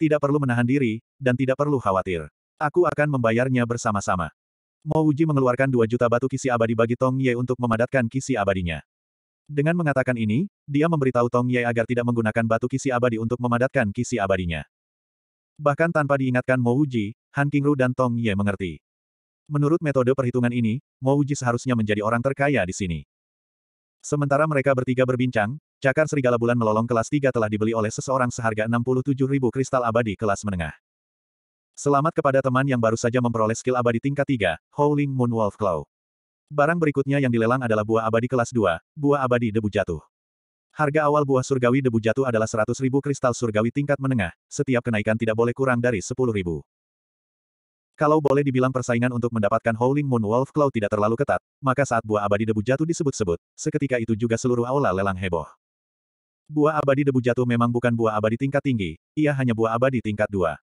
Tidak perlu menahan diri, dan tidak perlu khawatir. Aku akan membayarnya bersama-sama. Mo Uji mengeluarkan dua juta batu kisi abadi bagi Tong Ye untuk memadatkan kisi abadinya. Dengan mengatakan ini, dia memberitahu Tong Ye agar tidak menggunakan batu kisi abadi untuk memadatkan kisi abadinya. Bahkan tanpa diingatkan Mo Uji, Han Kingru dan Tong Ye mengerti. Menurut metode perhitungan ini, Mo Uji seharusnya menjadi orang terkaya di sini. Sementara mereka bertiga berbincang, cakar serigala bulan melolong kelas 3 telah dibeli oleh seseorang seharga 67.000 kristal abadi kelas menengah. Selamat kepada teman yang baru saja memperoleh skill abadi tingkat 3, Howling Moon Wolf Claw. Barang berikutnya yang dilelang adalah buah abadi kelas 2, buah abadi debu jatuh. Harga awal buah surgawi debu jatuh adalah ribu kristal surgawi tingkat menengah, setiap kenaikan tidak boleh kurang dari ribu. Kalau boleh dibilang persaingan untuk mendapatkan Howling Moon Wolf Claw tidak terlalu ketat, maka saat buah abadi debu jatuh disebut-sebut, seketika itu juga seluruh aula lelang heboh. Buah abadi debu jatuh memang bukan buah abadi tingkat tinggi, ia hanya buah abadi tingkat 2.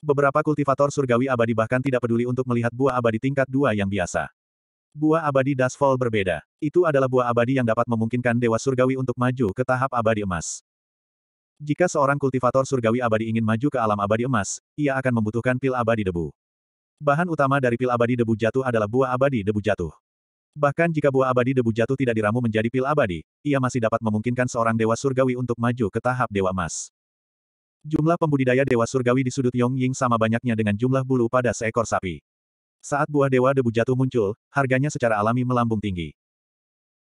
Beberapa kultivator surgawi abadi bahkan tidak peduli untuk melihat buah abadi tingkat dua yang biasa. Buah abadi Dashfall berbeda. Itu adalah buah abadi yang dapat memungkinkan Dewa Surgawi untuk maju ke tahap abadi emas. Jika seorang kultivator surgawi abadi ingin maju ke alam abadi emas, ia akan membutuhkan pil abadi debu. Bahan utama dari pil abadi debu jatuh adalah buah abadi debu jatuh. Bahkan jika buah abadi debu jatuh tidak diramu menjadi pil abadi, ia masih dapat memungkinkan seorang dewa surgawi untuk maju ke tahap dewa emas. Jumlah pembudidaya dewa surgawi di sudut Yong Ying sama banyaknya dengan jumlah bulu pada seekor sapi. Saat buah dewa debu jatuh muncul, harganya secara alami melambung tinggi.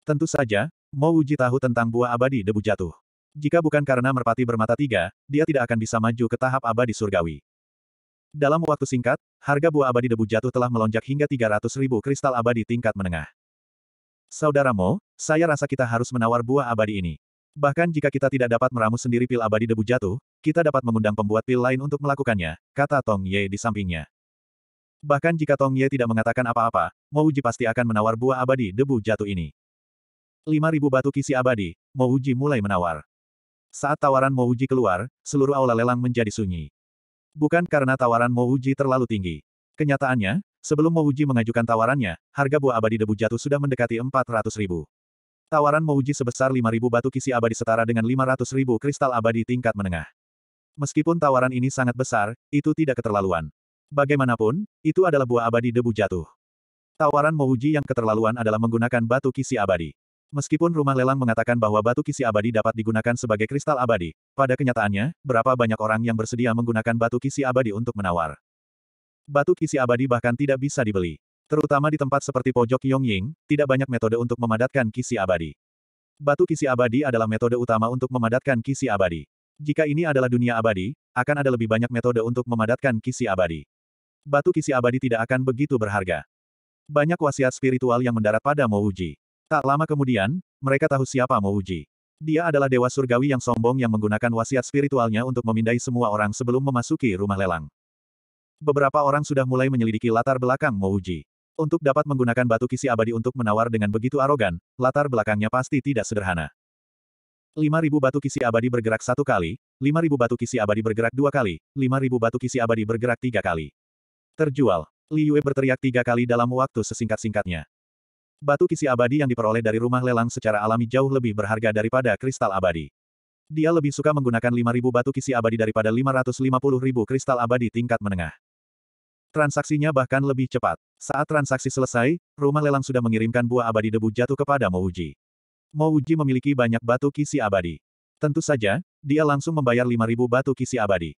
Tentu saja, Mo Uji tahu tentang buah abadi debu jatuh. Jika bukan karena merpati bermata tiga, dia tidak akan bisa maju ke tahap abadi surgawi. Dalam waktu singkat, harga buah abadi debu jatuh telah melonjak hingga 300 ribu kristal abadi tingkat menengah. Saudara Mo, saya rasa kita harus menawar buah abadi ini. Bahkan jika kita tidak dapat meramu sendiri pil abadi debu jatuh, kita dapat mengundang pembuat pil lain untuk melakukannya, kata Tong Ye di sampingnya. Bahkan jika Tong Ye tidak mengatakan apa-apa, Uji pasti akan menawar buah abadi debu jatuh ini. 5.000 batu kisi abadi, Uji mulai menawar. Saat tawaran Uji keluar, seluruh aula lelang menjadi sunyi. Bukan karena tawaran Uji terlalu tinggi. Kenyataannya, sebelum Uji mengajukan tawarannya, harga buah abadi debu jatuh sudah mendekati ratus ribu. Tawaran Uji sebesar 5.000 batu kisi abadi setara dengan 500.000 kristal abadi tingkat menengah. Meskipun tawaran ini sangat besar, itu tidak keterlaluan. Bagaimanapun, itu adalah buah abadi debu jatuh. Tawaran Mouji yang keterlaluan adalah menggunakan batu kisi abadi. Meskipun rumah lelang mengatakan bahwa batu kisi abadi dapat digunakan sebagai kristal abadi, pada kenyataannya, berapa banyak orang yang bersedia menggunakan batu kisi abadi untuk menawar. Batu kisi abadi bahkan tidak bisa dibeli. Terutama di tempat seperti pojok Yongying, tidak banyak metode untuk memadatkan kisi abadi. Batu kisi abadi adalah metode utama untuk memadatkan kisi abadi. Jika ini adalah dunia abadi, akan ada lebih banyak metode untuk memadatkan kisi abadi. Batu kisi abadi tidak akan begitu berharga. Banyak wasiat spiritual yang mendarat pada Uji. Tak lama kemudian, mereka tahu siapa Uji. Dia adalah dewa surgawi yang sombong yang menggunakan wasiat spiritualnya untuk memindai semua orang sebelum memasuki rumah lelang. Beberapa orang sudah mulai menyelidiki latar belakang Uji. Untuk dapat menggunakan batu kisi abadi untuk menawar dengan begitu arogan, latar belakangnya pasti tidak sederhana. Lima ribu batu kisi abadi bergerak satu kali, lima ribu batu kisi abadi bergerak dua kali, lima ribu batu kisi abadi bergerak tiga kali. Terjual. Li Yue berteriak tiga kali dalam waktu sesingkat-singkatnya. Batu kisi abadi yang diperoleh dari rumah lelang secara alami jauh lebih berharga daripada kristal abadi. Dia lebih suka menggunakan lima ribu batu kisi abadi daripada lima lima ratus puluh ribu kristal abadi tingkat menengah. Transaksinya bahkan lebih cepat. Saat transaksi selesai, rumah lelang sudah mengirimkan buah abadi debu jatuh kepada Mouji. Mo Uji memiliki banyak batu kisi abadi. Tentu saja, dia langsung membayar 5.000 batu kisi abadi.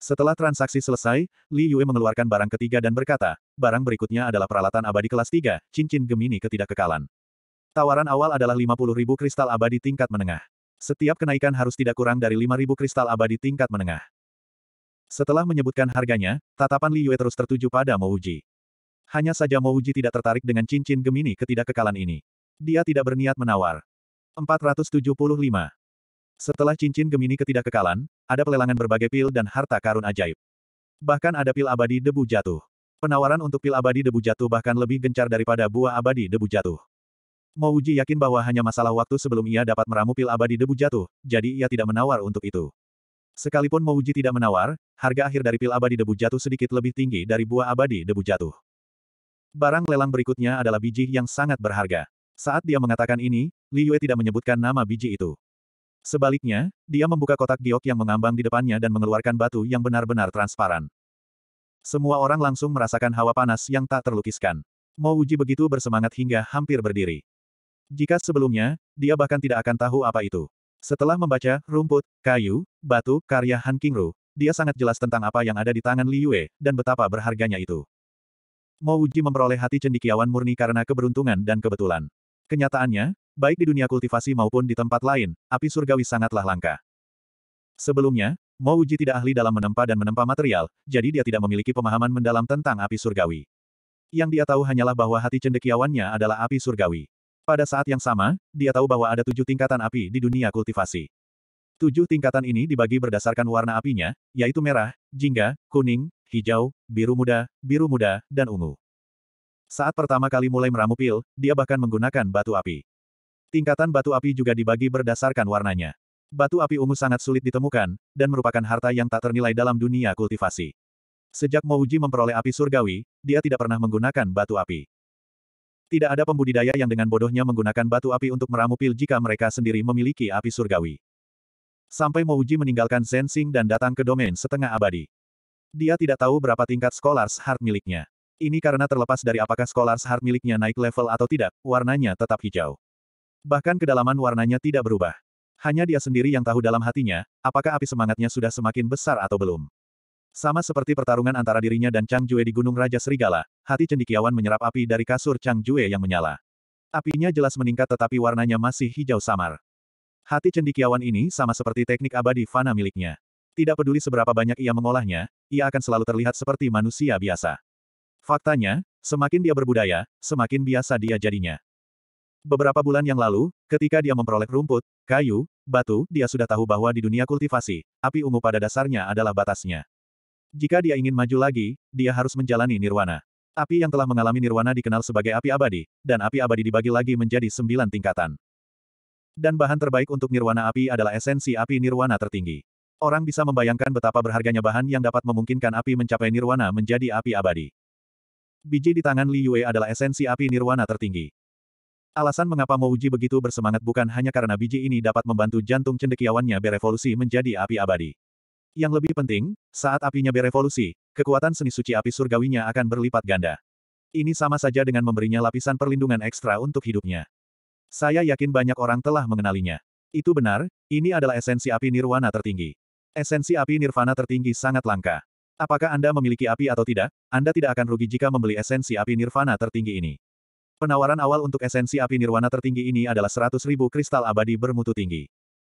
Setelah transaksi selesai, Li Yue mengeluarkan barang ketiga dan berkata, barang berikutnya adalah peralatan abadi kelas 3, cincin Gemini ketidakkekalan. Tawaran awal adalah 50.000 kristal abadi tingkat menengah. Setiap kenaikan harus tidak kurang dari 5.000 kristal abadi tingkat menengah. Setelah menyebutkan harganya, tatapan Li Yue terus tertuju pada Mouji. Hanya saja Mouji tidak tertarik dengan cincin Gemini ketidakkekalan ini. Dia tidak berniat menawar. 475. Setelah cincin Gemini ketidakkekalan, ada pelelangan berbagai pil dan harta karun ajaib. Bahkan ada pil abadi debu jatuh. Penawaran untuk pil abadi debu jatuh bahkan lebih gencar daripada buah abadi debu jatuh. Mouji yakin bahwa hanya masalah waktu sebelum ia dapat meramu pil abadi debu jatuh, jadi ia tidak menawar untuk itu. Sekalipun Mouji tidak menawar, harga akhir dari pil abadi debu jatuh sedikit lebih tinggi dari buah abadi debu jatuh. Barang lelang berikutnya adalah biji yang sangat berharga. Saat dia mengatakan ini, Li Yue tidak menyebutkan nama biji itu. Sebaliknya, dia membuka kotak giok yang mengambang di depannya dan mengeluarkan batu yang benar-benar transparan. Semua orang langsung merasakan hawa panas yang tak terlukiskan. Mo Uji begitu bersemangat hingga hampir berdiri. Jika sebelumnya, dia bahkan tidak akan tahu apa itu. Setelah membaca rumput, kayu, batu, karya Han Qingru, dia sangat jelas tentang apa yang ada di tangan Li Yue dan betapa berharganya itu. Mo Uji memperoleh hati cendikiawan murni karena keberuntungan dan kebetulan. Kenyataannya, baik di dunia kultivasi maupun di tempat lain, api surgawi sangatlah langka. Sebelumnya, Mo Uji tidak ahli dalam menempa dan menempa material, jadi dia tidak memiliki pemahaman mendalam tentang api surgawi. Yang dia tahu hanyalah bahwa hati cendekiawannya adalah api surgawi. Pada saat yang sama, dia tahu bahwa ada tujuh tingkatan api di dunia kultivasi. Tujuh tingkatan ini dibagi berdasarkan warna apinya, yaitu merah, jingga, kuning, hijau, biru muda, biru muda, dan ungu. Saat pertama kali mulai meramu pil, dia bahkan menggunakan batu api. Tingkatan batu api juga dibagi berdasarkan warnanya. Batu api ungu sangat sulit ditemukan, dan merupakan harta yang tak ternilai dalam dunia kultivasi. Sejak Mouji memperoleh api surgawi, dia tidak pernah menggunakan batu api. Tidak ada pembudidaya yang dengan bodohnya menggunakan batu api untuk meramu pil jika mereka sendiri memiliki api surgawi. Sampai Mouji meninggalkan Zensing dan datang ke domain setengah abadi. Dia tidak tahu berapa tingkat scholars heart miliknya. Ini karena terlepas dari apakah Scholars Heart miliknya naik level atau tidak, warnanya tetap hijau. Bahkan kedalaman warnanya tidak berubah. Hanya dia sendiri yang tahu dalam hatinya, apakah api semangatnya sudah semakin besar atau belum. Sama seperti pertarungan antara dirinya dan Chang Jue di Gunung Raja Serigala, hati cendikiawan menyerap api dari kasur Chang Jue yang menyala. Apinya jelas meningkat tetapi warnanya masih hijau samar. Hati cendikiawan ini sama seperti teknik abadi fana miliknya. Tidak peduli seberapa banyak ia mengolahnya, ia akan selalu terlihat seperti manusia biasa. Faktanya, semakin dia berbudaya, semakin biasa dia jadinya. Beberapa bulan yang lalu, ketika dia memperoleh rumput, kayu, batu, dia sudah tahu bahwa di dunia kultivasi, api ungu pada dasarnya adalah batasnya. Jika dia ingin maju lagi, dia harus menjalani nirwana. Api yang telah mengalami nirwana dikenal sebagai api abadi, dan api abadi dibagi lagi menjadi sembilan tingkatan. Dan bahan terbaik untuk nirwana api adalah esensi api nirwana tertinggi. Orang bisa membayangkan betapa berharganya bahan yang dapat memungkinkan api mencapai nirwana menjadi api abadi. Biji di tangan Li Yue adalah esensi api nirwana tertinggi. Alasan mengapa Uji begitu bersemangat bukan hanya karena biji ini dapat membantu jantung cendekiawannya berevolusi menjadi api abadi. Yang lebih penting, saat apinya berevolusi, kekuatan seni suci api surgawinya akan berlipat ganda. Ini sama saja dengan memberinya lapisan perlindungan ekstra untuk hidupnya. Saya yakin banyak orang telah mengenalinya. Itu benar, ini adalah esensi api nirwana tertinggi. Esensi api nirvana tertinggi sangat langka. Apakah Anda memiliki api atau tidak, Anda tidak akan rugi jika membeli esensi api nirvana tertinggi ini. Penawaran awal untuk esensi api nirwana tertinggi ini adalah 100.000 kristal abadi bermutu tinggi.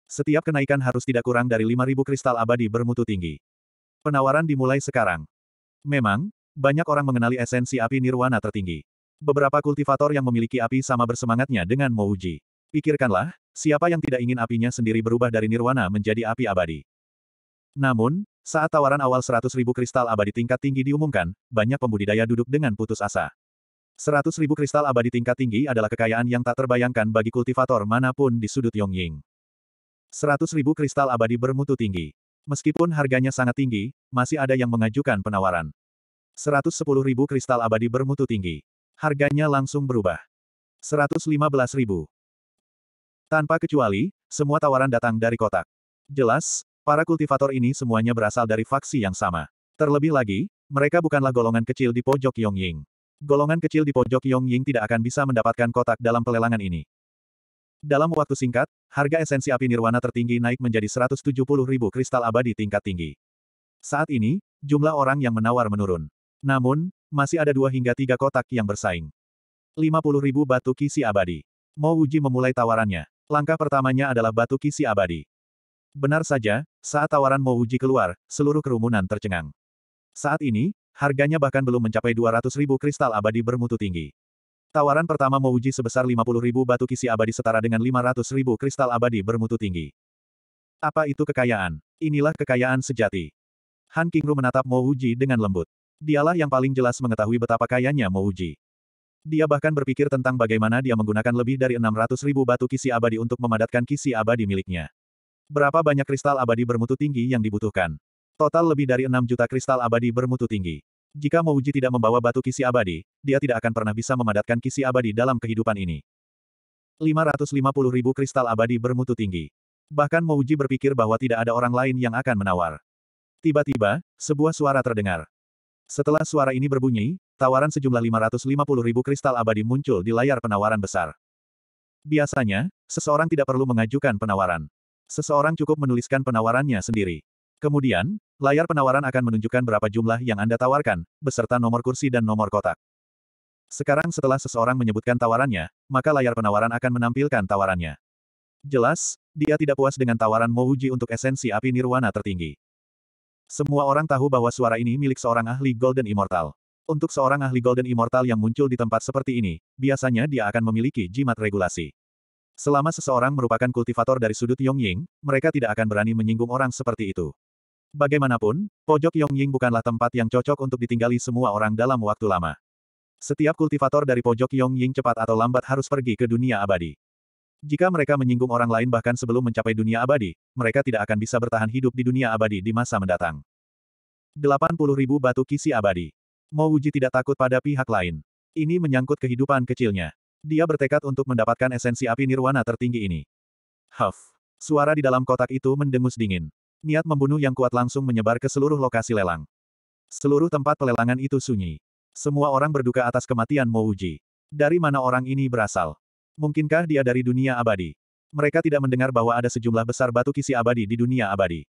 Setiap kenaikan harus tidak kurang dari 5.000 kristal abadi bermutu tinggi. Penawaran dimulai sekarang. Memang, banyak orang mengenali esensi api nirwana tertinggi. Beberapa kultivator yang memiliki api sama bersemangatnya dengan Mouji. Pikirkanlah, siapa yang tidak ingin apinya sendiri berubah dari nirwana menjadi api abadi. Namun, saat tawaran awal 100.000 kristal abadi tingkat tinggi diumumkan, banyak pembudidaya duduk dengan putus asa. 100.000 kristal abadi tingkat tinggi adalah kekayaan yang tak terbayangkan bagi kultivator manapun di sudut Yongying. 100.000 kristal abadi bermutu tinggi. Meskipun harganya sangat tinggi, masih ada yang mengajukan penawaran. 110.000 kristal abadi bermutu tinggi. Harganya langsung berubah. 115.000. Tanpa kecuali, semua tawaran datang dari kotak. Jelas, Para kultivator ini semuanya berasal dari faksi yang sama. Terlebih lagi, mereka bukanlah golongan kecil di pojok Yongying. Golongan kecil di pojok Yongying tidak akan bisa mendapatkan kotak dalam pelelangan ini. Dalam waktu singkat, harga esensi api nirwana tertinggi naik menjadi 170 ribu kristal abadi tingkat tinggi. Saat ini, jumlah orang yang menawar menurun. Namun, masih ada dua hingga tiga kotak yang bersaing. 50 ribu batu kisi abadi. Mo Uji memulai tawarannya. Langkah pertamanya adalah batu kisi abadi. Benar saja, saat tawaran Mo Uji keluar, seluruh kerumunan tercengang. Saat ini, harganya bahkan belum mencapai 200 ribu kristal abadi bermutu tinggi. Tawaran pertama Mo Uji sebesar 50 ribu batu kisi abadi setara dengan 500 ribu kristal abadi bermutu tinggi. Apa itu kekayaan? Inilah kekayaan sejati. Han Kingru menatap Mo Uji dengan lembut. Dialah yang paling jelas mengetahui betapa kayanya Uji. Dia bahkan berpikir tentang bagaimana dia menggunakan lebih dari 600 ribu batu kisi abadi untuk memadatkan kisi abadi miliknya. Berapa banyak kristal abadi bermutu tinggi yang dibutuhkan? Total lebih dari 6 juta kristal abadi bermutu tinggi. Jika Mouji tidak membawa batu kisi abadi, dia tidak akan pernah bisa memadatkan kisi abadi dalam kehidupan ini. 550 ribu kristal abadi bermutu tinggi. Bahkan Mouji berpikir bahwa tidak ada orang lain yang akan menawar. Tiba-tiba, sebuah suara terdengar. Setelah suara ini berbunyi, tawaran sejumlah 550 ribu kristal abadi muncul di layar penawaran besar. Biasanya, seseorang tidak perlu mengajukan penawaran. Seseorang cukup menuliskan penawarannya sendiri. Kemudian, layar penawaran akan menunjukkan berapa jumlah yang Anda tawarkan, beserta nomor kursi dan nomor kotak. Sekarang setelah seseorang menyebutkan tawarannya, maka layar penawaran akan menampilkan tawarannya. Jelas, dia tidak puas dengan tawaran Mouji untuk esensi api nirwana tertinggi. Semua orang tahu bahwa suara ini milik seorang ahli Golden Immortal. Untuk seorang ahli Golden Immortal yang muncul di tempat seperti ini, biasanya dia akan memiliki jimat regulasi. Selama seseorang merupakan kultivator dari sudut Yongying, mereka tidak akan berani menyinggung orang seperti itu. Bagaimanapun, pojok Yongying bukanlah tempat yang cocok untuk ditinggali semua orang dalam waktu lama. Setiap kultivator dari pojok Yongying cepat atau lambat harus pergi ke dunia abadi. Jika mereka menyinggung orang lain bahkan sebelum mencapai dunia abadi, mereka tidak akan bisa bertahan hidup di dunia abadi di masa mendatang. 80.000 batu kisi abadi. Mo Wuji tidak takut pada pihak lain. Ini menyangkut kehidupan kecilnya. Dia bertekad untuk mendapatkan esensi api nirwana tertinggi ini. Huff. Suara di dalam kotak itu mendengus dingin. Niat membunuh yang kuat langsung menyebar ke seluruh lokasi lelang. Seluruh tempat pelelangan itu sunyi. Semua orang berduka atas kematian Mouji. Dari mana orang ini berasal? Mungkinkah dia dari dunia abadi? Mereka tidak mendengar bahwa ada sejumlah besar batu kisi abadi di dunia abadi.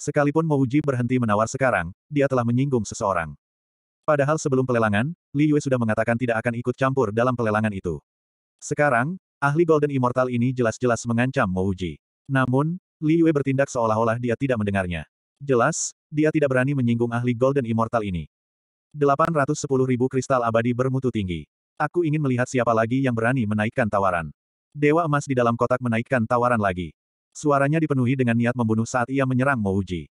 Sekalipun Mouji berhenti menawar sekarang, dia telah menyinggung seseorang. Padahal sebelum pelelangan, Li Yue sudah mengatakan tidak akan ikut campur dalam pelelangan itu. Sekarang, ahli Golden Immortal ini jelas-jelas mengancam Mo Uji. Namun, Li Yue bertindak seolah-olah dia tidak mendengarnya. Jelas, dia tidak berani menyinggung ahli Golden Immortal ini. 810 ribu kristal abadi bermutu tinggi. Aku ingin melihat siapa lagi yang berani menaikkan tawaran. Dewa emas di dalam kotak menaikkan tawaran lagi. Suaranya dipenuhi dengan niat membunuh saat ia menyerang Mouji.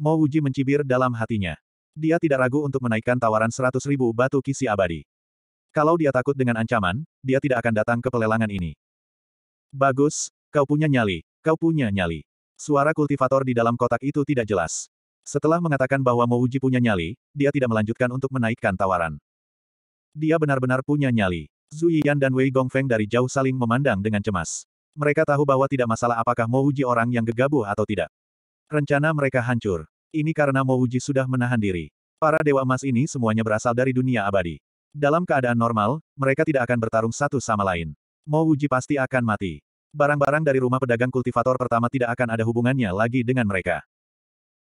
Mouji mencibir dalam hatinya dia tidak ragu untuk menaikkan tawaran seratus ribu batu kisi abadi. Kalau dia takut dengan ancaman, dia tidak akan datang ke pelelangan ini. Bagus, kau punya nyali, kau punya nyali. Suara kultivator di dalam kotak itu tidak jelas. Setelah mengatakan bahwa Mouji punya nyali, dia tidak melanjutkan untuk menaikkan tawaran. Dia benar-benar punya nyali. Yan dan Wei Gongfeng dari jauh saling memandang dengan cemas. Mereka tahu bahwa tidak masalah apakah Mouji orang yang gegabah atau tidak. Rencana mereka hancur. Ini karena Mouji sudah menahan diri. Para Dewa Emas ini semuanya berasal dari dunia abadi. Dalam keadaan normal, mereka tidak akan bertarung satu sama lain. Mouji pasti akan mati. Barang-barang dari rumah pedagang kultivator pertama tidak akan ada hubungannya lagi dengan mereka.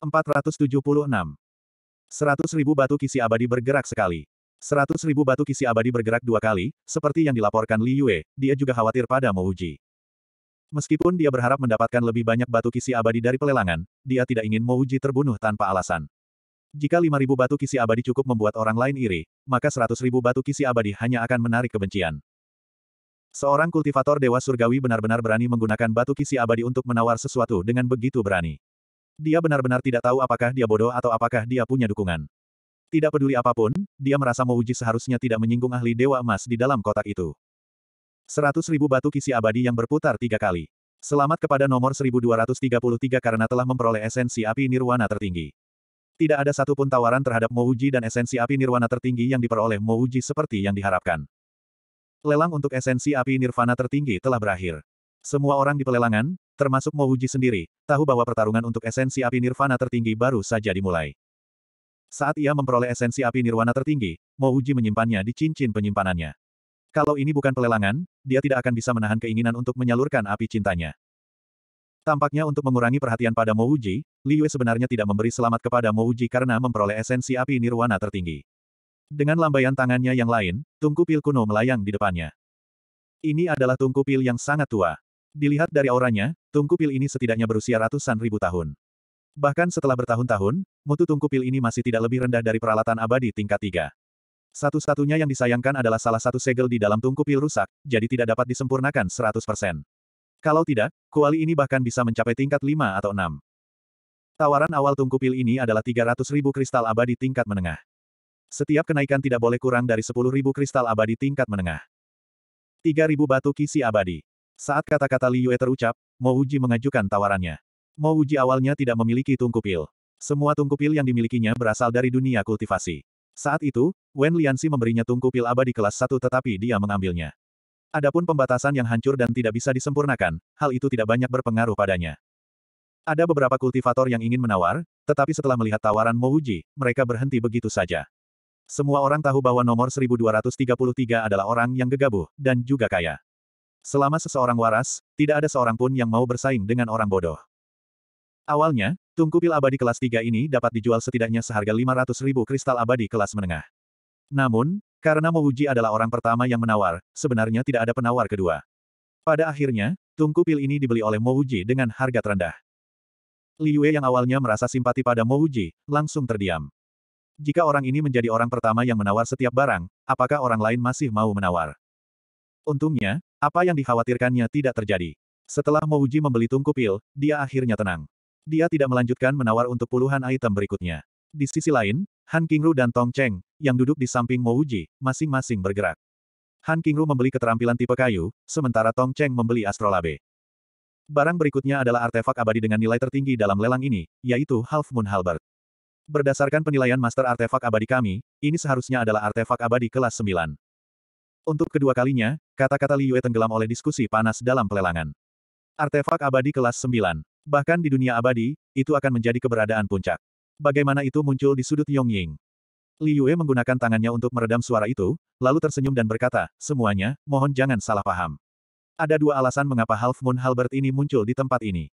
476. 100 ribu batu kisi abadi bergerak sekali. 100 ribu batu kisi abadi bergerak dua kali, seperti yang dilaporkan Li Yue, dia juga khawatir pada Mouji. Meskipun dia berharap mendapatkan lebih banyak batu kisi abadi dari pelelangan, dia tidak ingin Mouji terbunuh tanpa alasan. Jika 5.000 batu kisi abadi cukup membuat orang lain iri, maka 100.000 batu kisi abadi hanya akan menarik kebencian. Seorang kultivator Dewa Surgawi benar-benar berani menggunakan batu kisi abadi untuk menawar sesuatu dengan begitu berani. Dia benar-benar tidak tahu apakah dia bodoh atau apakah dia punya dukungan. Tidak peduli apapun, dia merasa Mouji seharusnya tidak menyinggung ahli Dewa Emas di dalam kotak itu. Seratus ribu batu kisi abadi yang berputar tiga kali. Selamat kepada nomor 1233 karena telah memperoleh esensi api nirwana tertinggi. Tidak ada satupun tawaran terhadap Mouji dan esensi api nirwana tertinggi yang diperoleh Mouji seperti yang diharapkan. Lelang untuk esensi api nirvana tertinggi telah berakhir. Semua orang di pelelangan, termasuk Mouji sendiri, tahu bahwa pertarungan untuk esensi api nirvana tertinggi baru saja dimulai. Saat ia memperoleh esensi api nirwana tertinggi, Mouji menyimpannya di cincin penyimpanannya. Kalau ini bukan pelelangan, dia tidak akan bisa menahan keinginan untuk menyalurkan api cintanya. Tampaknya untuk mengurangi perhatian pada Mouji, Li Yue sebenarnya tidak memberi selamat kepada Mouji karena memperoleh esensi api nirwana tertinggi. Dengan lambaian tangannya yang lain, tungku pil kuno melayang di depannya. Ini adalah tungku pil yang sangat tua. Dilihat dari auranya, tungku pil ini setidaknya berusia ratusan ribu tahun. Bahkan setelah bertahun-tahun, mutu tungku pil ini masih tidak lebih rendah dari peralatan abadi tingkat 3. Satu-satunya yang disayangkan adalah salah satu segel di dalam tungku pil rusak, jadi tidak dapat disempurnakan 100%. Kalau tidak, kuali ini bahkan bisa mencapai tingkat 5 atau 6. Tawaran awal tungku pil ini adalah 300 ribu kristal abadi tingkat menengah. Setiap kenaikan tidak boleh kurang dari 10 ribu kristal abadi tingkat menengah. 3000 batu kisi abadi. Saat kata-kata Li Yue terucap, Mo Uji mengajukan tawarannya. Mo Uji awalnya tidak memiliki tungku pil. Semua tungku pil yang dimilikinya berasal dari dunia kultivasi. Saat itu, Wen Liansi memberinya tungku pil abadi kelas 1 tetapi dia mengambilnya. Adapun pembatasan yang hancur dan tidak bisa disempurnakan, hal itu tidak banyak berpengaruh padanya. Ada beberapa kultivator yang ingin menawar, tetapi setelah melihat tawaran Mo Mouji, mereka berhenti begitu saja. Semua orang tahu bahwa nomor 1233 adalah orang yang gegabah dan juga kaya. Selama seseorang waras, tidak ada seorang pun yang mau bersaing dengan orang bodoh. Awalnya, Tungku pil abadi kelas 3 ini dapat dijual setidaknya seharga 500 ribu kristal abadi kelas menengah. Namun, karena Mouji adalah orang pertama yang menawar, sebenarnya tidak ada penawar kedua. Pada akhirnya, tungku pil ini dibeli oleh Mouji dengan harga terendah. Liu yang awalnya merasa simpati pada Mouji, langsung terdiam. Jika orang ini menjadi orang pertama yang menawar setiap barang, apakah orang lain masih mau menawar? Untungnya, apa yang dikhawatirkannya tidak terjadi. Setelah Mouji membeli tungku pil, dia akhirnya tenang. Dia tidak melanjutkan menawar untuk puluhan item berikutnya. Di sisi lain, Han Kingru dan Tong Cheng, yang duduk di samping Mo Uji, masing-masing bergerak. Han Kingru membeli keterampilan tipe kayu, sementara Tong Cheng membeli astrolabe. Barang berikutnya adalah artefak abadi dengan nilai tertinggi dalam lelang ini, yaitu Half Moon Halberd. Berdasarkan penilaian master artefak abadi kami, ini seharusnya adalah artefak abadi kelas 9. Untuk kedua kalinya, kata-kata Li Yue tenggelam oleh diskusi panas dalam pelelangan. Artefak abadi kelas 9. Bahkan di dunia abadi, itu akan menjadi keberadaan puncak. Bagaimana itu muncul di sudut Yongying? Li Yue menggunakan tangannya untuk meredam suara itu, lalu tersenyum dan berkata, semuanya, mohon jangan salah paham. Ada dua alasan mengapa Half Moon Halbert ini muncul di tempat ini.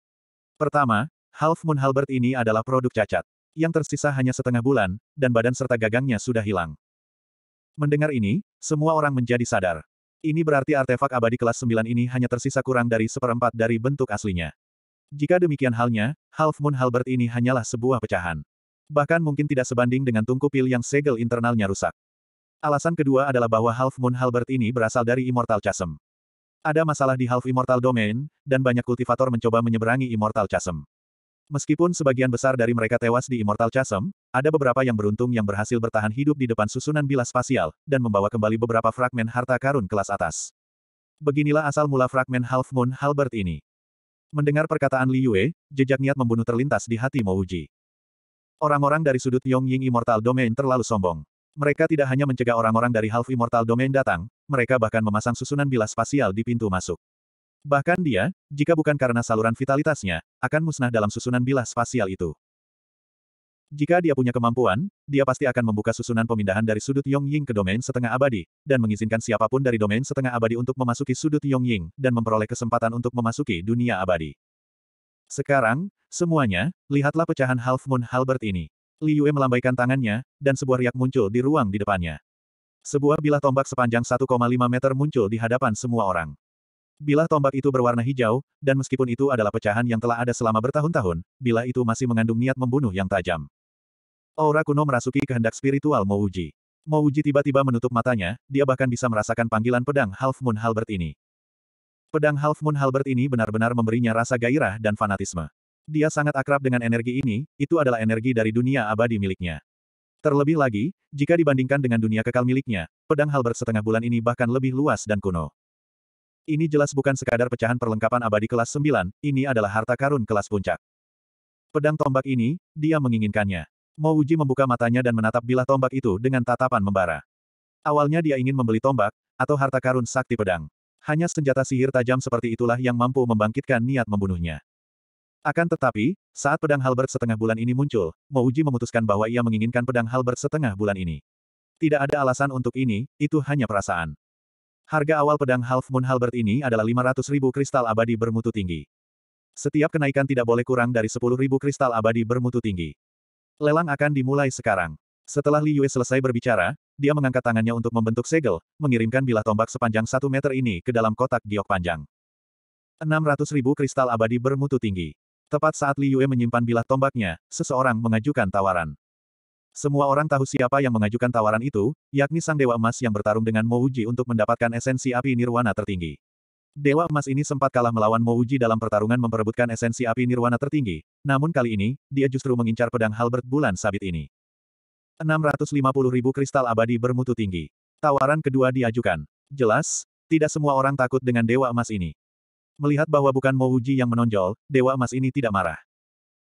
Pertama, Half Moon Halbert ini adalah produk cacat. Yang tersisa hanya setengah bulan, dan badan serta gagangnya sudah hilang. Mendengar ini, semua orang menjadi sadar. Ini berarti artefak abadi kelas 9 ini hanya tersisa kurang dari seperempat dari bentuk aslinya. Jika demikian halnya, Half Moon Halbert ini hanyalah sebuah pecahan. Bahkan mungkin tidak sebanding dengan tungku pil yang segel internalnya rusak. Alasan kedua adalah bahwa Half Moon Halbert ini berasal dari Immortal Chasm. Ada masalah di Half Immortal Domain, dan banyak kultivator mencoba menyeberangi Immortal Chasm. Meskipun sebagian besar dari mereka tewas di Immortal Chasm, ada beberapa yang beruntung yang berhasil bertahan hidup di depan susunan bila spasial, dan membawa kembali beberapa fragmen harta karun kelas atas. Beginilah asal mula fragmen Half Moon Halbert ini. Mendengar perkataan Li Yue, jejak niat membunuh terlintas di hati Mo Uji. Orang-orang dari sudut Yongying Immortal Domain terlalu sombong. Mereka tidak hanya mencegah orang-orang dari Half Immortal Domain datang, mereka bahkan memasang susunan bila spasial di pintu masuk. Bahkan dia, jika bukan karena saluran vitalitasnya, akan musnah dalam susunan bilah spasial itu. Jika dia punya kemampuan, dia pasti akan membuka susunan pemindahan dari sudut Yongying ke domain setengah abadi, dan mengizinkan siapapun dari domain setengah abadi untuk memasuki sudut Yongying, dan memperoleh kesempatan untuk memasuki dunia abadi. Sekarang, semuanya, lihatlah pecahan Half Moon Halbert ini. Li Yue melambaikan tangannya, dan sebuah riak muncul di ruang di depannya. Sebuah bilah tombak sepanjang 1,5 meter muncul di hadapan semua orang. Bilah tombak itu berwarna hijau, dan meskipun itu adalah pecahan yang telah ada selama bertahun-tahun, bilah itu masih mengandung niat membunuh yang tajam. Aura kuno merasuki kehendak spiritual Mouji. Mouji tiba-tiba menutup matanya, dia bahkan bisa merasakan panggilan pedang Half Moon Halbert ini. Pedang Half Moon Halbert ini benar-benar memberinya rasa gairah dan fanatisme. Dia sangat akrab dengan energi ini, itu adalah energi dari dunia abadi miliknya. Terlebih lagi, jika dibandingkan dengan dunia kekal miliknya, pedang Halbert setengah bulan ini bahkan lebih luas dan kuno. Ini jelas bukan sekadar pecahan perlengkapan abadi kelas 9, ini adalah harta karun kelas puncak. Pedang tombak ini, dia menginginkannya. Mo Uji membuka matanya dan menatap bilah tombak itu dengan tatapan membara. Awalnya dia ingin membeli tombak, atau harta karun sakti pedang. Hanya senjata sihir tajam seperti itulah yang mampu membangkitkan niat membunuhnya. Akan tetapi, saat pedang Halbert setengah bulan ini muncul, Mo Uji memutuskan bahwa ia menginginkan pedang Halbert setengah bulan ini. Tidak ada alasan untuk ini, itu hanya perasaan. Harga awal pedang Half Moon Halbert ini adalah ribu kristal abadi bermutu tinggi. Setiap kenaikan tidak boleh kurang dari ribu kristal abadi bermutu tinggi. Lelang akan dimulai sekarang. Setelah Li Yue selesai berbicara, dia mengangkat tangannya untuk membentuk segel, mengirimkan bilah tombak sepanjang satu meter ini ke dalam kotak giok panjang. 600 ribu kristal abadi bermutu tinggi. Tepat saat Li Yue menyimpan bilah tombaknya, seseorang mengajukan tawaran. Semua orang tahu siapa yang mengajukan tawaran itu, yakni Sang Dewa Emas yang bertarung dengan Mo untuk mendapatkan esensi api nirwana tertinggi. Dewa Emas ini sempat kalah melawan Mouji dalam pertarungan memperebutkan esensi api nirwana tertinggi, namun kali ini, dia justru mengincar pedang Halbert bulan sabit ini. 650 ribu kristal abadi bermutu tinggi. Tawaran kedua diajukan. Jelas, tidak semua orang takut dengan Dewa Emas ini. Melihat bahwa bukan Mouji yang menonjol, Dewa Emas ini tidak marah.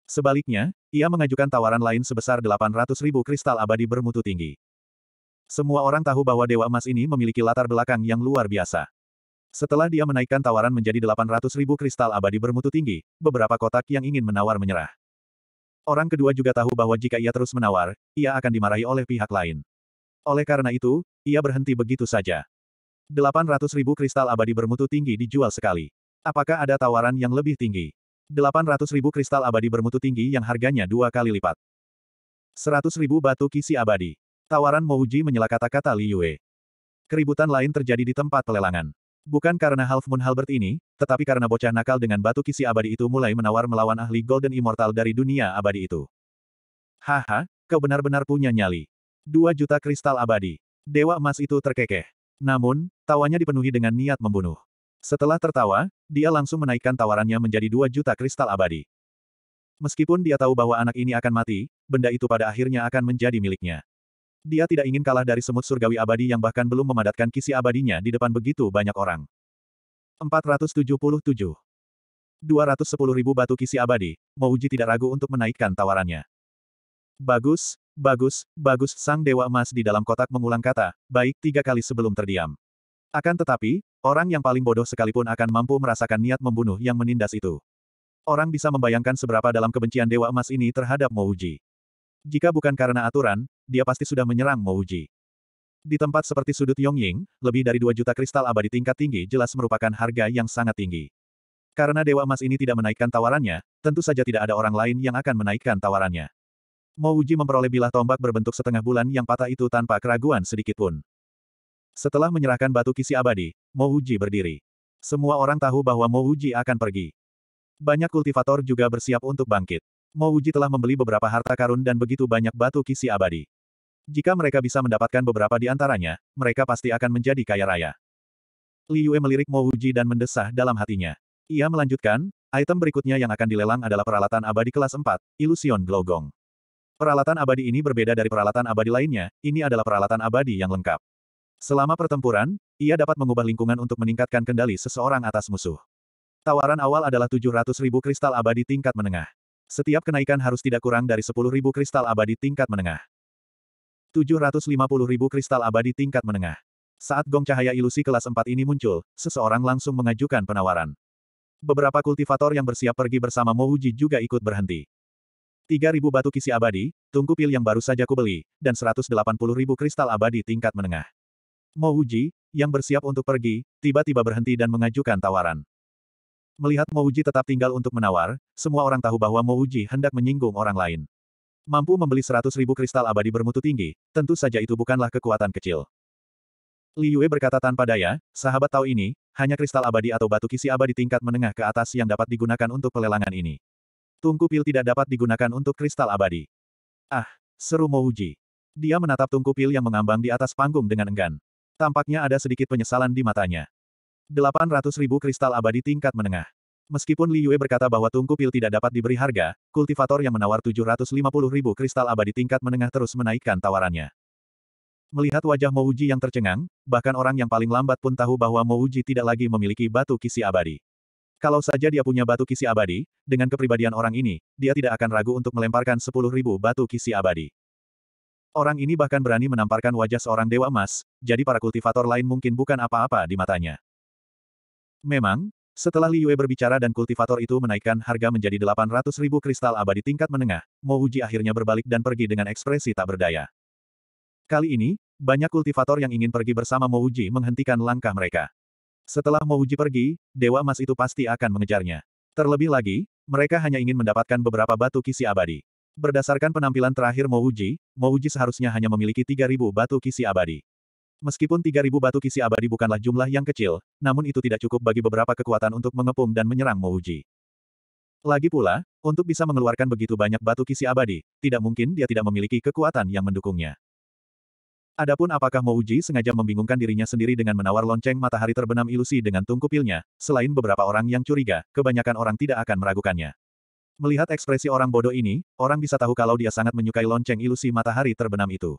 Sebaliknya, ia mengajukan tawaran lain sebesar 800 ribu kristal abadi bermutu tinggi. Semua orang tahu bahwa Dewa Emas ini memiliki latar belakang yang luar biasa. Setelah dia menaikkan tawaran menjadi 800 ribu kristal abadi bermutu tinggi, beberapa kotak yang ingin menawar menyerah. Orang kedua juga tahu bahwa jika ia terus menawar, ia akan dimarahi oleh pihak lain. Oleh karena itu, ia berhenti begitu saja. 800 ribu kristal abadi bermutu tinggi dijual sekali. Apakah ada tawaran yang lebih tinggi? 800 ribu kristal abadi bermutu tinggi yang harganya dua kali lipat. 100 ribu batu kisi abadi. Tawaran Mouji menyela kata-kata Li Yue. Keributan lain terjadi di tempat pelelangan. Bukan karena Half Moon Halbert ini, tetapi karena bocah nakal dengan batu kisi abadi itu mulai menawar melawan ahli Golden Immortal dari dunia abadi itu. Haha, kau benar-benar punya nyali. Dua juta kristal abadi. Dewa emas itu terkekeh. Namun, tawanya dipenuhi dengan niat membunuh. Setelah tertawa, dia langsung menaikkan tawarannya menjadi dua juta kristal abadi. Meskipun dia tahu bahwa anak ini akan mati, benda itu pada akhirnya akan menjadi miliknya. Dia tidak ingin kalah dari semut surgawi abadi yang bahkan belum memadatkan kisi abadinya di depan begitu banyak orang. 477. 210.000 batu kisi abadi, Mouji tidak ragu untuk menaikkan tawarannya. Bagus, bagus, bagus, sang dewa emas di dalam kotak mengulang kata, baik tiga kali sebelum terdiam. Akan tetapi, orang yang paling bodoh sekalipun akan mampu merasakan niat membunuh yang menindas itu. Orang bisa membayangkan seberapa dalam kebencian Dewa Emas ini terhadap Mouji. Jika bukan karena aturan, dia pasti sudah menyerang Mo Uji. Di tempat seperti sudut Yongying, lebih dari 2 juta kristal abadi tingkat tinggi jelas merupakan harga yang sangat tinggi. Karena Dewa Emas ini tidak menaikkan tawarannya, tentu saja tidak ada orang lain yang akan menaikkan tawarannya. Mo Uji memperoleh bilah tombak berbentuk setengah bulan yang patah itu tanpa keraguan sedikitpun. Setelah menyerahkan batu kisi abadi, Mo Uji berdiri. Semua orang tahu bahwa Mo Uji akan pergi. Banyak kultivator juga bersiap untuk bangkit. Mo Uji telah membeli beberapa harta karun dan begitu banyak batu kisi abadi. Jika mereka bisa mendapatkan beberapa di antaranya, mereka pasti akan menjadi kaya raya. Li Yue melirik Mo Wuji dan mendesah dalam hatinya. Ia melanjutkan, item berikutnya yang akan dilelang adalah peralatan abadi kelas 4, Illusion Glogong. Peralatan abadi ini berbeda dari peralatan abadi lainnya, ini adalah peralatan abadi yang lengkap. Selama pertempuran, ia dapat mengubah lingkungan untuk meningkatkan kendali seseorang atas musuh. Tawaran awal adalah ribu kristal abadi tingkat menengah. Setiap kenaikan harus tidak kurang dari ribu kristal abadi tingkat menengah. 750 ribu kristal abadi tingkat menengah. Saat gong cahaya ilusi kelas 4 ini muncul, seseorang langsung mengajukan penawaran. Beberapa kultivator yang bersiap pergi bersama Mouji juga ikut berhenti. 3.000 batu kisi abadi, tungku pil yang baru saja kubeli, dan 180.000 kristal abadi tingkat menengah. Mouji, yang bersiap untuk pergi, tiba-tiba berhenti dan mengajukan tawaran. Melihat Mouji tetap tinggal untuk menawar, semua orang tahu bahwa Mouji hendak menyinggung orang lain. Mampu membeli seratus ribu kristal abadi bermutu tinggi, tentu saja itu bukanlah kekuatan kecil. Li Yue berkata tanpa daya, sahabat tahu ini, hanya kristal abadi atau batu kisi abadi tingkat menengah ke atas yang dapat digunakan untuk pelelangan ini. Tungku pil tidak dapat digunakan untuk kristal abadi. Ah, seru Mouji. Dia menatap tungku pil yang mengambang di atas panggung dengan enggan. Tampaknya ada sedikit penyesalan di matanya. 800 ribu kristal abadi tingkat menengah. Meskipun Li Yue berkata bahwa tungku pil tidak dapat diberi harga, kultivator yang menawar 750 ribu kristal abadi tingkat menengah terus menaikkan tawarannya. Melihat wajah Mouji yang tercengang, bahkan orang yang paling lambat pun tahu bahwa Mouji tidak lagi memiliki batu kisi abadi. Kalau saja dia punya batu kisi abadi, dengan kepribadian orang ini, dia tidak akan ragu untuk melemparkan 10 ribu batu kisi abadi. Orang ini bahkan berani menamparkan wajah seorang dewa emas, jadi para kultivator lain mungkin bukan apa-apa di matanya. Memang, setelah Li Yue berbicara dan kultivator itu menaikkan harga menjadi 800 ribu kristal abadi tingkat menengah, Mo Uji akhirnya berbalik dan pergi dengan ekspresi tak berdaya. Kali ini, banyak kultivator yang ingin pergi bersama Mo Uji menghentikan langkah mereka. Setelah Mo Uji pergi, Dewa Emas itu pasti akan mengejarnya. Terlebih lagi, mereka hanya ingin mendapatkan beberapa batu kisi abadi. Berdasarkan penampilan terakhir Mo Uji, Mo Uji seharusnya hanya memiliki 3.000 batu kisi abadi. Meskipun 3.000 batu kisi abadi bukanlah jumlah yang kecil, namun itu tidak cukup bagi beberapa kekuatan untuk mengepung dan menyerang Mouji. Lagi pula, untuk bisa mengeluarkan begitu banyak batu kisi abadi, tidak mungkin dia tidak memiliki kekuatan yang mendukungnya. Adapun apakah Mouji sengaja membingungkan dirinya sendiri dengan menawar lonceng matahari terbenam ilusi dengan tungku pilnya? selain beberapa orang yang curiga, kebanyakan orang tidak akan meragukannya. Melihat ekspresi orang bodoh ini, orang bisa tahu kalau dia sangat menyukai lonceng ilusi matahari terbenam itu.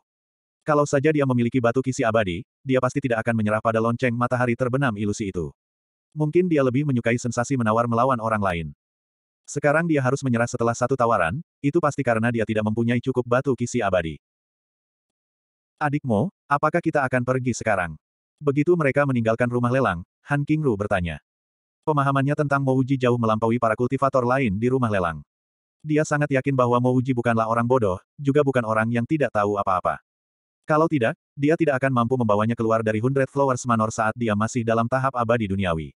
Kalau saja dia memiliki batu kisi abadi, dia pasti tidak akan menyerah pada lonceng matahari terbenam ilusi itu. Mungkin dia lebih menyukai sensasi menawar melawan orang lain. Sekarang dia harus menyerah setelah satu tawaran, itu pasti karena dia tidak mempunyai cukup batu kisi abadi. Adikmu, apakah kita akan pergi sekarang? Begitu mereka meninggalkan rumah lelang, Han Kingru bertanya. Pemahamannya tentang Mouji jauh melampaui para kultivator lain di rumah lelang. Dia sangat yakin bahwa Mouji bukanlah orang bodoh, juga bukan orang yang tidak tahu apa-apa. Kalau tidak, dia tidak akan mampu membawanya keluar dari Hundred Flowers Manor saat dia masih dalam tahap abadi duniawi.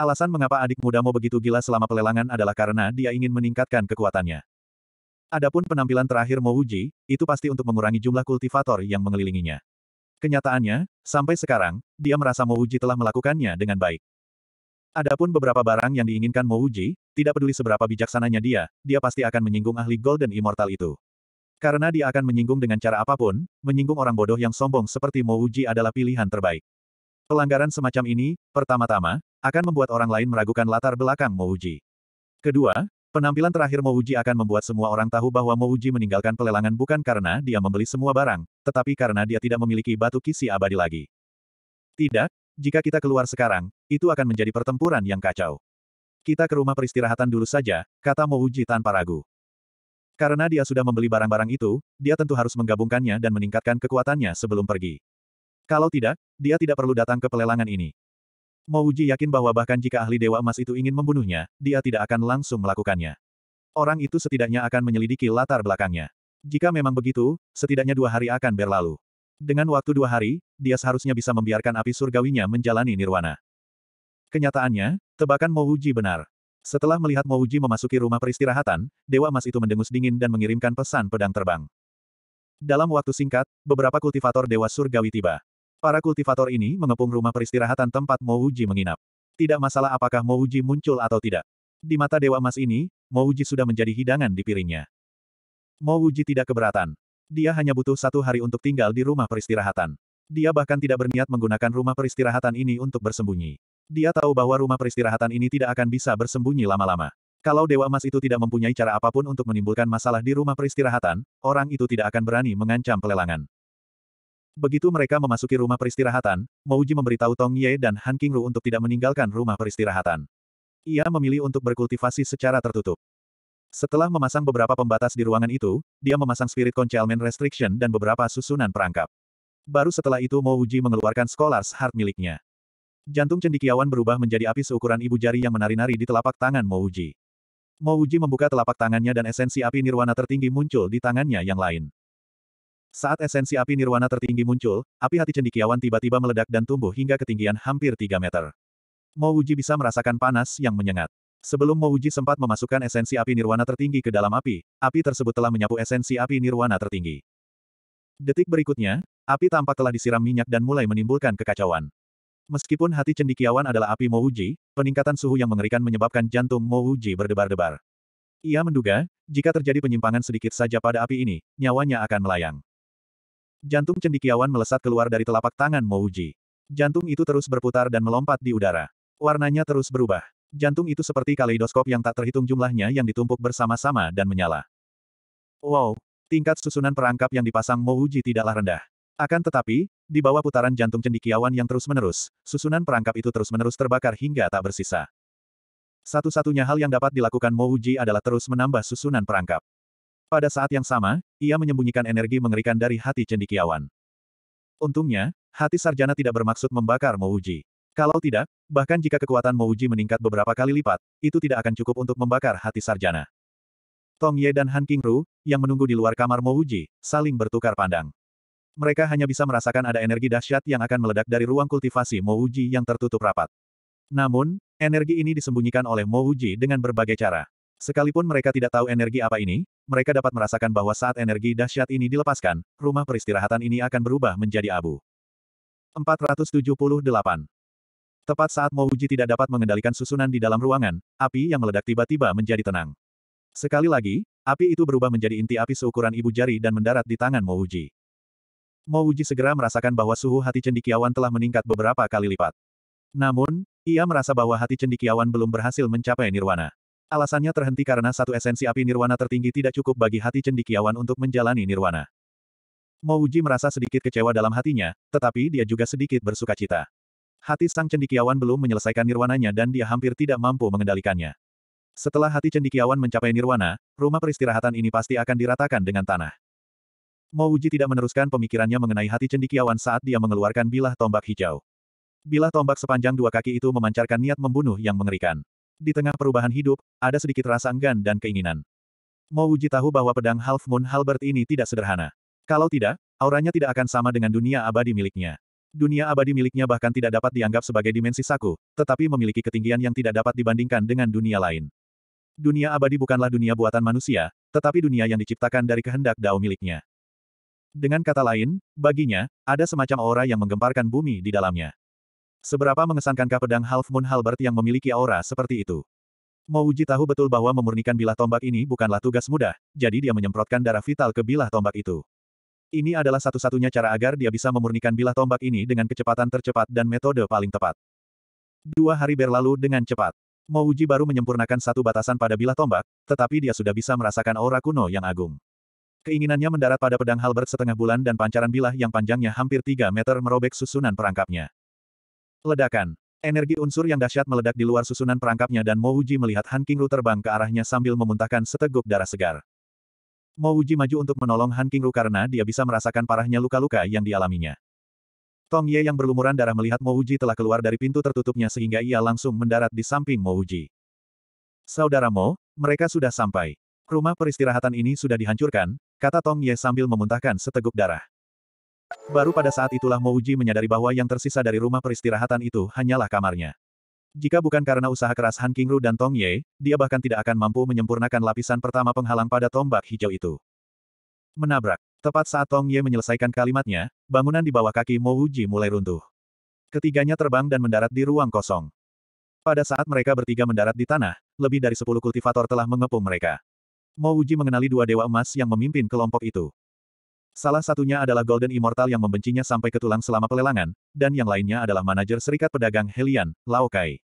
Alasan mengapa adik mudamu begitu gila selama pelelangan adalah karena dia ingin meningkatkan kekuatannya. Adapun penampilan terakhir Mouji, itu pasti untuk mengurangi jumlah kultivator yang mengelilinginya. Kenyataannya, sampai sekarang, dia merasa Mouji telah melakukannya dengan baik. Adapun beberapa barang yang diinginkan Mouji, tidak peduli seberapa bijaksananya dia, dia pasti akan menyinggung ahli Golden Immortal itu. Karena dia akan menyinggung dengan cara apapun, menyinggung orang bodoh yang sombong seperti Mo Uji adalah pilihan terbaik. Pelanggaran semacam ini, pertama-tama, akan membuat orang lain meragukan latar belakang Mo Uji. Kedua, penampilan terakhir Mo Uji akan membuat semua orang tahu bahwa Mo Uji meninggalkan pelelangan bukan karena dia membeli semua barang, tetapi karena dia tidak memiliki batu kisi abadi lagi. Tidak, jika kita keluar sekarang, itu akan menjadi pertempuran yang kacau. Kita ke rumah peristirahatan dulu saja, kata Mo Uji tanpa ragu. Karena dia sudah membeli barang-barang itu, dia tentu harus menggabungkannya dan meningkatkan kekuatannya sebelum pergi. Kalau tidak, dia tidak perlu datang ke pelelangan ini. Mouji yakin bahwa bahkan jika ahli Dewa Emas itu ingin membunuhnya, dia tidak akan langsung melakukannya. Orang itu setidaknya akan menyelidiki latar belakangnya. Jika memang begitu, setidaknya dua hari akan berlalu. Dengan waktu dua hari, dia seharusnya bisa membiarkan api surgawinya menjalani nirwana. Kenyataannya, tebakan Mouji benar. Setelah melihat Mouji memasuki rumah peristirahatan, Dewa Emas itu mendengus dingin dan mengirimkan pesan pedang terbang. Dalam waktu singkat, beberapa kultivator Dewa Surgawi tiba. Para kultivator ini mengepung rumah peristirahatan tempat Mouji menginap. Tidak masalah apakah Mouji muncul atau tidak. Di mata Dewa Emas ini, Mouji sudah menjadi hidangan di piringnya. Mouji tidak keberatan. Dia hanya butuh satu hari untuk tinggal di rumah peristirahatan. Dia bahkan tidak berniat menggunakan rumah peristirahatan ini untuk bersembunyi. Dia tahu bahwa rumah peristirahatan ini tidak akan bisa bersembunyi lama-lama. Kalau Dewa Emas itu tidak mempunyai cara apapun untuk menimbulkan masalah di rumah peristirahatan, orang itu tidak akan berani mengancam pelelangan. Begitu mereka memasuki rumah peristirahatan, Mouji memberitahu Tong Ye dan Han Qingru untuk tidak meninggalkan rumah peristirahatan. Ia memilih untuk berkultivasi secara tertutup. Setelah memasang beberapa pembatas di ruangan itu, dia memasang Spirit Concealment Restriction dan beberapa susunan perangkap. Baru setelah itu Mouji mengeluarkan Scholars Heart miliknya. Jantung cendikiawan berubah menjadi api seukuran ibu jari yang menari-nari di telapak tangan Mouji. Mouji membuka telapak tangannya dan esensi api nirwana tertinggi muncul di tangannya yang lain. Saat esensi api nirwana tertinggi muncul, api hati cendikiawan tiba-tiba meledak dan tumbuh hingga ketinggian hampir 3 meter. Mouji bisa merasakan panas yang menyengat. Sebelum Mouji sempat memasukkan esensi api nirwana tertinggi ke dalam api, api tersebut telah menyapu esensi api nirwana tertinggi. Detik berikutnya, api tampak telah disiram minyak dan mulai menimbulkan kekacauan. Meskipun hati cendikiawan adalah api Mouji, peningkatan suhu yang mengerikan menyebabkan jantung Mouji berdebar-debar. Ia menduga, jika terjadi penyimpangan sedikit saja pada api ini, nyawanya akan melayang. Jantung cendikiawan melesat keluar dari telapak tangan Mouji. Jantung itu terus berputar dan melompat di udara. Warnanya terus berubah. Jantung itu seperti kaleidoskop yang tak terhitung jumlahnya yang ditumpuk bersama-sama dan menyala. Wow, tingkat susunan perangkap yang dipasang Mouji tidaklah rendah. Akan tetapi, di bawah putaran jantung cendikiawan yang terus-menerus, susunan perangkap itu terus-menerus terbakar hingga tak bersisa. Satu-satunya hal yang dapat dilakukan Mo Uji adalah terus menambah susunan perangkap. Pada saat yang sama, ia menyembunyikan energi mengerikan dari hati cendikiawan. Untungnya, hati sarjana tidak bermaksud membakar Mo Uji. Kalau tidak, bahkan jika kekuatan Mo Uji meningkat beberapa kali lipat, itu tidak akan cukup untuk membakar hati sarjana. Tong Ye dan Han Ru, yang menunggu di luar kamar Mo Uji, saling bertukar pandang mereka hanya bisa merasakan ada energi dahsyat yang akan meledak dari ruang kultivasi Mo Uji yang tertutup rapat. Namun, energi ini disembunyikan oleh Mo Uji dengan berbagai cara. Sekalipun mereka tidak tahu energi apa ini, mereka dapat merasakan bahwa saat energi dahsyat ini dilepaskan, rumah peristirahatan ini akan berubah menjadi abu. 478. Tepat saat Mo Uji tidak dapat mengendalikan susunan di dalam ruangan, api yang meledak tiba-tiba menjadi tenang. Sekali lagi, api itu berubah menjadi inti api seukuran ibu jari dan mendarat di tangan Mo Uji. Mo Wuji segera merasakan bahwa suhu hati cendikiawan telah meningkat beberapa kali lipat. Namun, ia merasa bahwa hati cendikiawan belum berhasil mencapai nirwana. Alasannya terhenti karena satu esensi api nirwana tertinggi tidak cukup bagi hati cendikiawan untuk menjalani nirwana. Mo Wuji merasa sedikit kecewa dalam hatinya, tetapi dia juga sedikit bersuka cita. Hati sang cendikiawan belum menyelesaikan nirwananya dan dia hampir tidak mampu mengendalikannya. Setelah hati cendikiawan mencapai nirwana, rumah peristirahatan ini pasti akan diratakan dengan tanah. Mo Uji tidak meneruskan pemikirannya mengenai hati cendikiawan saat dia mengeluarkan bilah tombak hijau. Bilah tombak sepanjang dua kaki itu memancarkan niat membunuh yang mengerikan. Di tengah perubahan hidup, ada sedikit rasa enggan dan keinginan. Mo Uji tahu bahwa pedang Half Moon Halbert ini tidak sederhana. Kalau tidak, auranya tidak akan sama dengan dunia abadi miliknya. Dunia abadi miliknya bahkan tidak dapat dianggap sebagai dimensi saku, tetapi memiliki ketinggian yang tidak dapat dibandingkan dengan dunia lain. Dunia abadi bukanlah dunia buatan manusia, tetapi dunia yang diciptakan dari kehendak Dao miliknya. Dengan kata lain, baginya, ada semacam aura yang menggemparkan bumi di dalamnya. Seberapa mengesankankah pedang Half Moon Halbert yang memiliki aura seperti itu? Mouji tahu betul bahwa memurnikan bilah tombak ini bukanlah tugas mudah, jadi dia menyemprotkan darah vital ke bilah tombak itu. Ini adalah satu-satunya cara agar dia bisa memurnikan bilah tombak ini dengan kecepatan tercepat dan metode paling tepat. Dua hari berlalu dengan cepat. Mouji baru menyempurnakan satu batasan pada bilah tombak, tetapi dia sudah bisa merasakan aura kuno yang agung. Keinginannya mendarat pada pedang halberd setengah bulan dan pancaran bilah yang panjangnya hampir 3 meter merobek susunan perangkapnya. Ledakan. Energi unsur yang dahsyat meledak di luar susunan perangkapnya dan Mouji melihat Han Kingru terbang ke arahnya sambil memuntahkan seteguk darah segar. Mouji maju untuk menolong Han Kingru karena dia bisa merasakan parahnya luka-luka yang dialaminya. Tong Ye yang berlumuran darah melihat Mouji telah keluar dari pintu tertutupnya sehingga ia langsung mendarat di samping Mouji. Saudara Mo, mereka sudah sampai. Rumah peristirahatan ini sudah dihancurkan, kata Tong Ye sambil memuntahkan seteguk darah. Baru pada saat itulah Mo Uji menyadari bahwa yang tersisa dari rumah peristirahatan itu hanyalah kamarnya. Jika bukan karena usaha keras Han Kingru dan Tong Ye, dia bahkan tidak akan mampu menyempurnakan lapisan pertama penghalang pada tombak hijau itu. Menabrak. Tepat saat Tong Ye menyelesaikan kalimatnya, bangunan di bawah kaki Mo Uji mulai runtuh. Ketiganya terbang dan mendarat di ruang kosong. Pada saat mereka bertiga mendarat di tanah, lebih dari sepuluh kultivator telah mengepung mereka. Mo Uji mengenali dua dewa emas yang memimpin kelompok itu. Salah satunya adalah Golden Immortal yang membencinya sampai ke tulang selama pelelangan, dan yang lainnya adalah manajer serikat pedagang Helian, Lao Kai.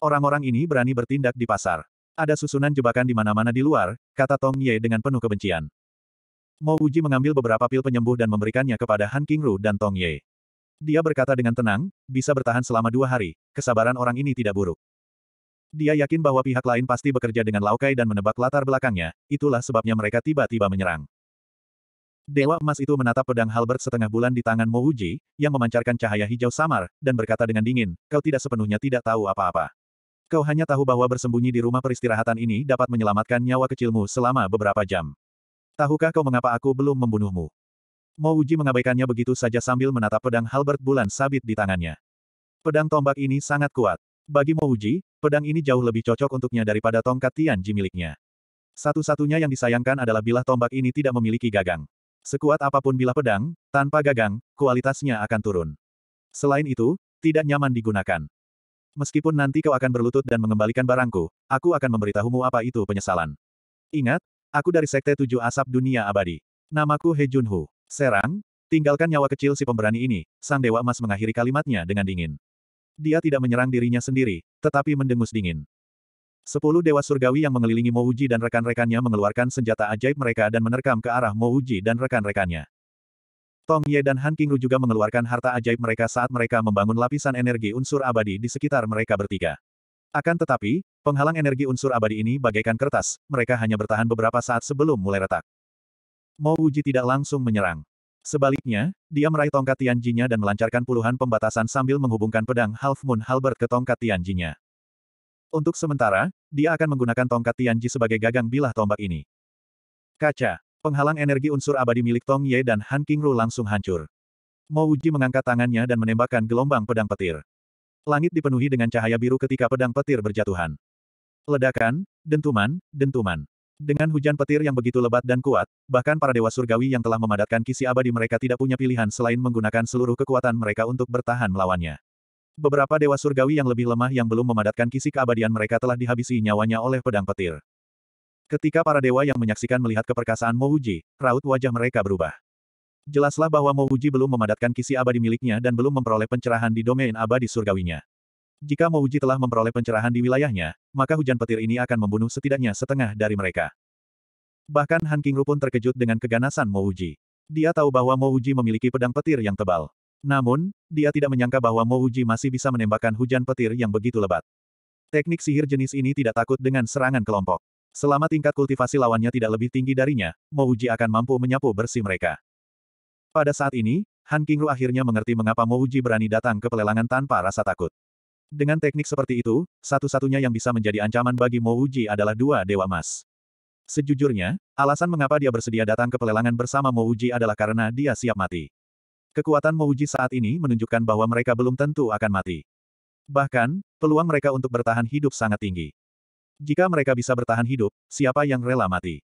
Orang-orang ini berani bertindak di pasar. Ada susunan jebakan di mana-mana di luar, kata Tong Ye dengan penuh kebencian. Mo Uji mengambil beberapa pil penyembuh dan memberikannya kepada Han Kingru dan Tong Ye. Dia berkata dengan tenang, bisa bertahan selama dua hari, kesabaran orang ini tidak buruk. Dia yakin bahwa pihak lain pasti bekerja dengan Laokai dan menebak latar belakangnya, itulah sebabnya mereka tiba-tiba menyerang. Dewa emas itu menatap pedang Halbert setengah bulan di tangan Mo Wuji, yang memancarkan cahaya hijau samar, dan berkata dengan dingin, kau tidak sepenuhnya tidak tahu apa-apa. Kau hanya tahu bahwa bersembunyi di rumah peristirahatan ini dapat menyelamatkan nyawa kecilmu selama beberapa jam. Tahukah kau mengapa aku belum membunuhmu? Mo Wuji mengabaikannya begitu saja sambil menatap pedang Halbert bulan sabit di tangannya. Pedang tombak ini sangat kuat. Bagi Mo Uji, pedang ini jauh lebih cocok untuknya daripada tongkat Tianji miliknya. Satu-satunya yang disayangkan adalah bilah tombak ini tidak memiliki gagang. Sekuat apapun bilah pedang, tanpa gagang, kualitasnya akan turun. Selain itu, tidak nyaman digunakan. Meskipun nanti kau akan berlutut dan mengembalikan barangku, aku akan memberitahumu apa itu penyesalan. Ingat, aku dari Sekte Tujuh Asap Dunia Abadi. Namaku He Junhu. Serang, tinggalkan nyawa kecil si pemberani ini, Sang Dewa Emas mengakhiri kalimatnya dengan dingin. Dia tidak menyerang dirinya sendiri, tetapi mendengus dingin. Sepuluh dewa surgawi yang mengelilingi Mouji dan rekan-rekannya mengeluarkan senjata ajaib mereka dan menerkam ke arah Mouji dan rekan-rekannya. Tong Ye dan Han Qingru juga mengeluarkan harta ajaib mereka saat mereka membangun lapisan energi unsur abadi di sekitar mereka bertiga. Akan tetapi, penghalang energi unsur abadi ini bagaikan kertas, mereka hanya bertahan beberapa saat sebelum mulai retak. Mo Uji tidak langsung menyerang. Sebaliknya, dia meraih tongkat Tianjinya dan melancarkan puluhan pembatasan sambil menghubungkan pedang Half Moon Halberd ke tongkat Tianjinya. Untuk sementara, dia akan menggunakan tongkat Tianji sebagai gagang bilah tombak ini. Kaca, penghalang energi unsur abadi milik Tong Ye dan Han Qingru langsung hancur. Mo Wuji mengangkat tangannya dan menembakkan gelombang pedang petir. Langit dipenuhi dengan cahaya biru ketika pedang petir berjatuhan. Ledakan, dentuman, dentuman. Dengan hujan petir yang begitu lebat dan kuat, bahkan para dewa surgawi yang telah memadatkan kisi abadi mereka tidak punya pilihan selain menggunakan seluruh kekuatan mereka untuk bertahan melawannya. Beberapa dewa surgawi yang lebih lemah yang belum memadatkan kisi keabadian mereka telah dihabisi nyawanya oleh pedang petir. Ketika para dewa yang menyaksikan melihat keperkasaan Mouji, raut wajah mereka berubah. Jelaslah bahwa Mouji belum memadatkan kisi abadi miliknya dan belum memperoleh pencerahan di domain abadi surgawinya. Jika Mouji telah memperoleh pencerahan di wilayahnya, maka hujan petir ini akan membunuh setidaknya setengah dari mereka. Bahkan Han Kingru pun terkejut dengan keganasan Mouji. Dia tahu bahwa Mouji memiliki pedang petir yang tebal. Namun, dia tidak menyangka bahwa Mouji masih bisa menembakkan hujan petir yang begitu lebat. Teknik sihir jenis ini tidak takut dengan serangan kelompok. Selama tingkat kultivasi lawannya tidak lebih tinggi darinya, Mouji akan mampu menyapu bersih mereka. Pada saat ini, Han Kingru akhirnya mengerti mengapa Mouji berani datang ke pelelangan tanpa rasa takut. Dengan teknik seperti itu, satu-satunya yang bisa menjadi ancaman bagi Mo Uji adalah dua Dewa emas. Sejujurnya, alasan mengapa dia bersedia datang ke pelelangan bersama Mo Uji adalah karena dia siap mati. Kekuatan Mo Uji saat ini menunjukkan bahwa mereka belum tentu akan mati. Bahkan, peluang mereka untuk bertahan hidup sangat tinggi. Jika mereka bisa bertahan hidup, siapa yang rela mati?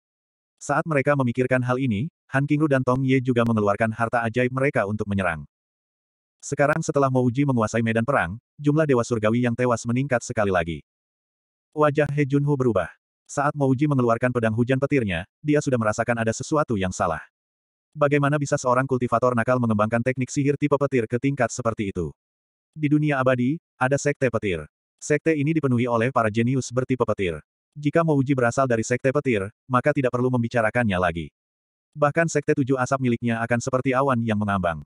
Saat mereka memikirkan hal ini, Han Kingru dan Tong Ye juga mengeluarkan harta ajaib mereka untuk menyerang. Sekarang setelah Mouji menguasai medan perang, jumlah dewa surgawi yang tewas meningkat sekali lagi. Wajah He Junhu berubah. Saat Mouji mengeluarkan pedang hujan petirnya, dia sudah merasakan ada sesuatu yang salah. Bagaimana bisa seorang kultivator nakal mengembangkan teknik sihir tipe petir ke tingkat seperti itu? Di dunia abadi, ada sekte petir. Sekte ini dipenuhi oleh para jenius bertipe petir. Jika Mouji berasal dari sekte petir, maka tidak perlu membicarakannya lagi. Bahkan sekte tujuh asap miliknya akan seperti awan yang mengambang.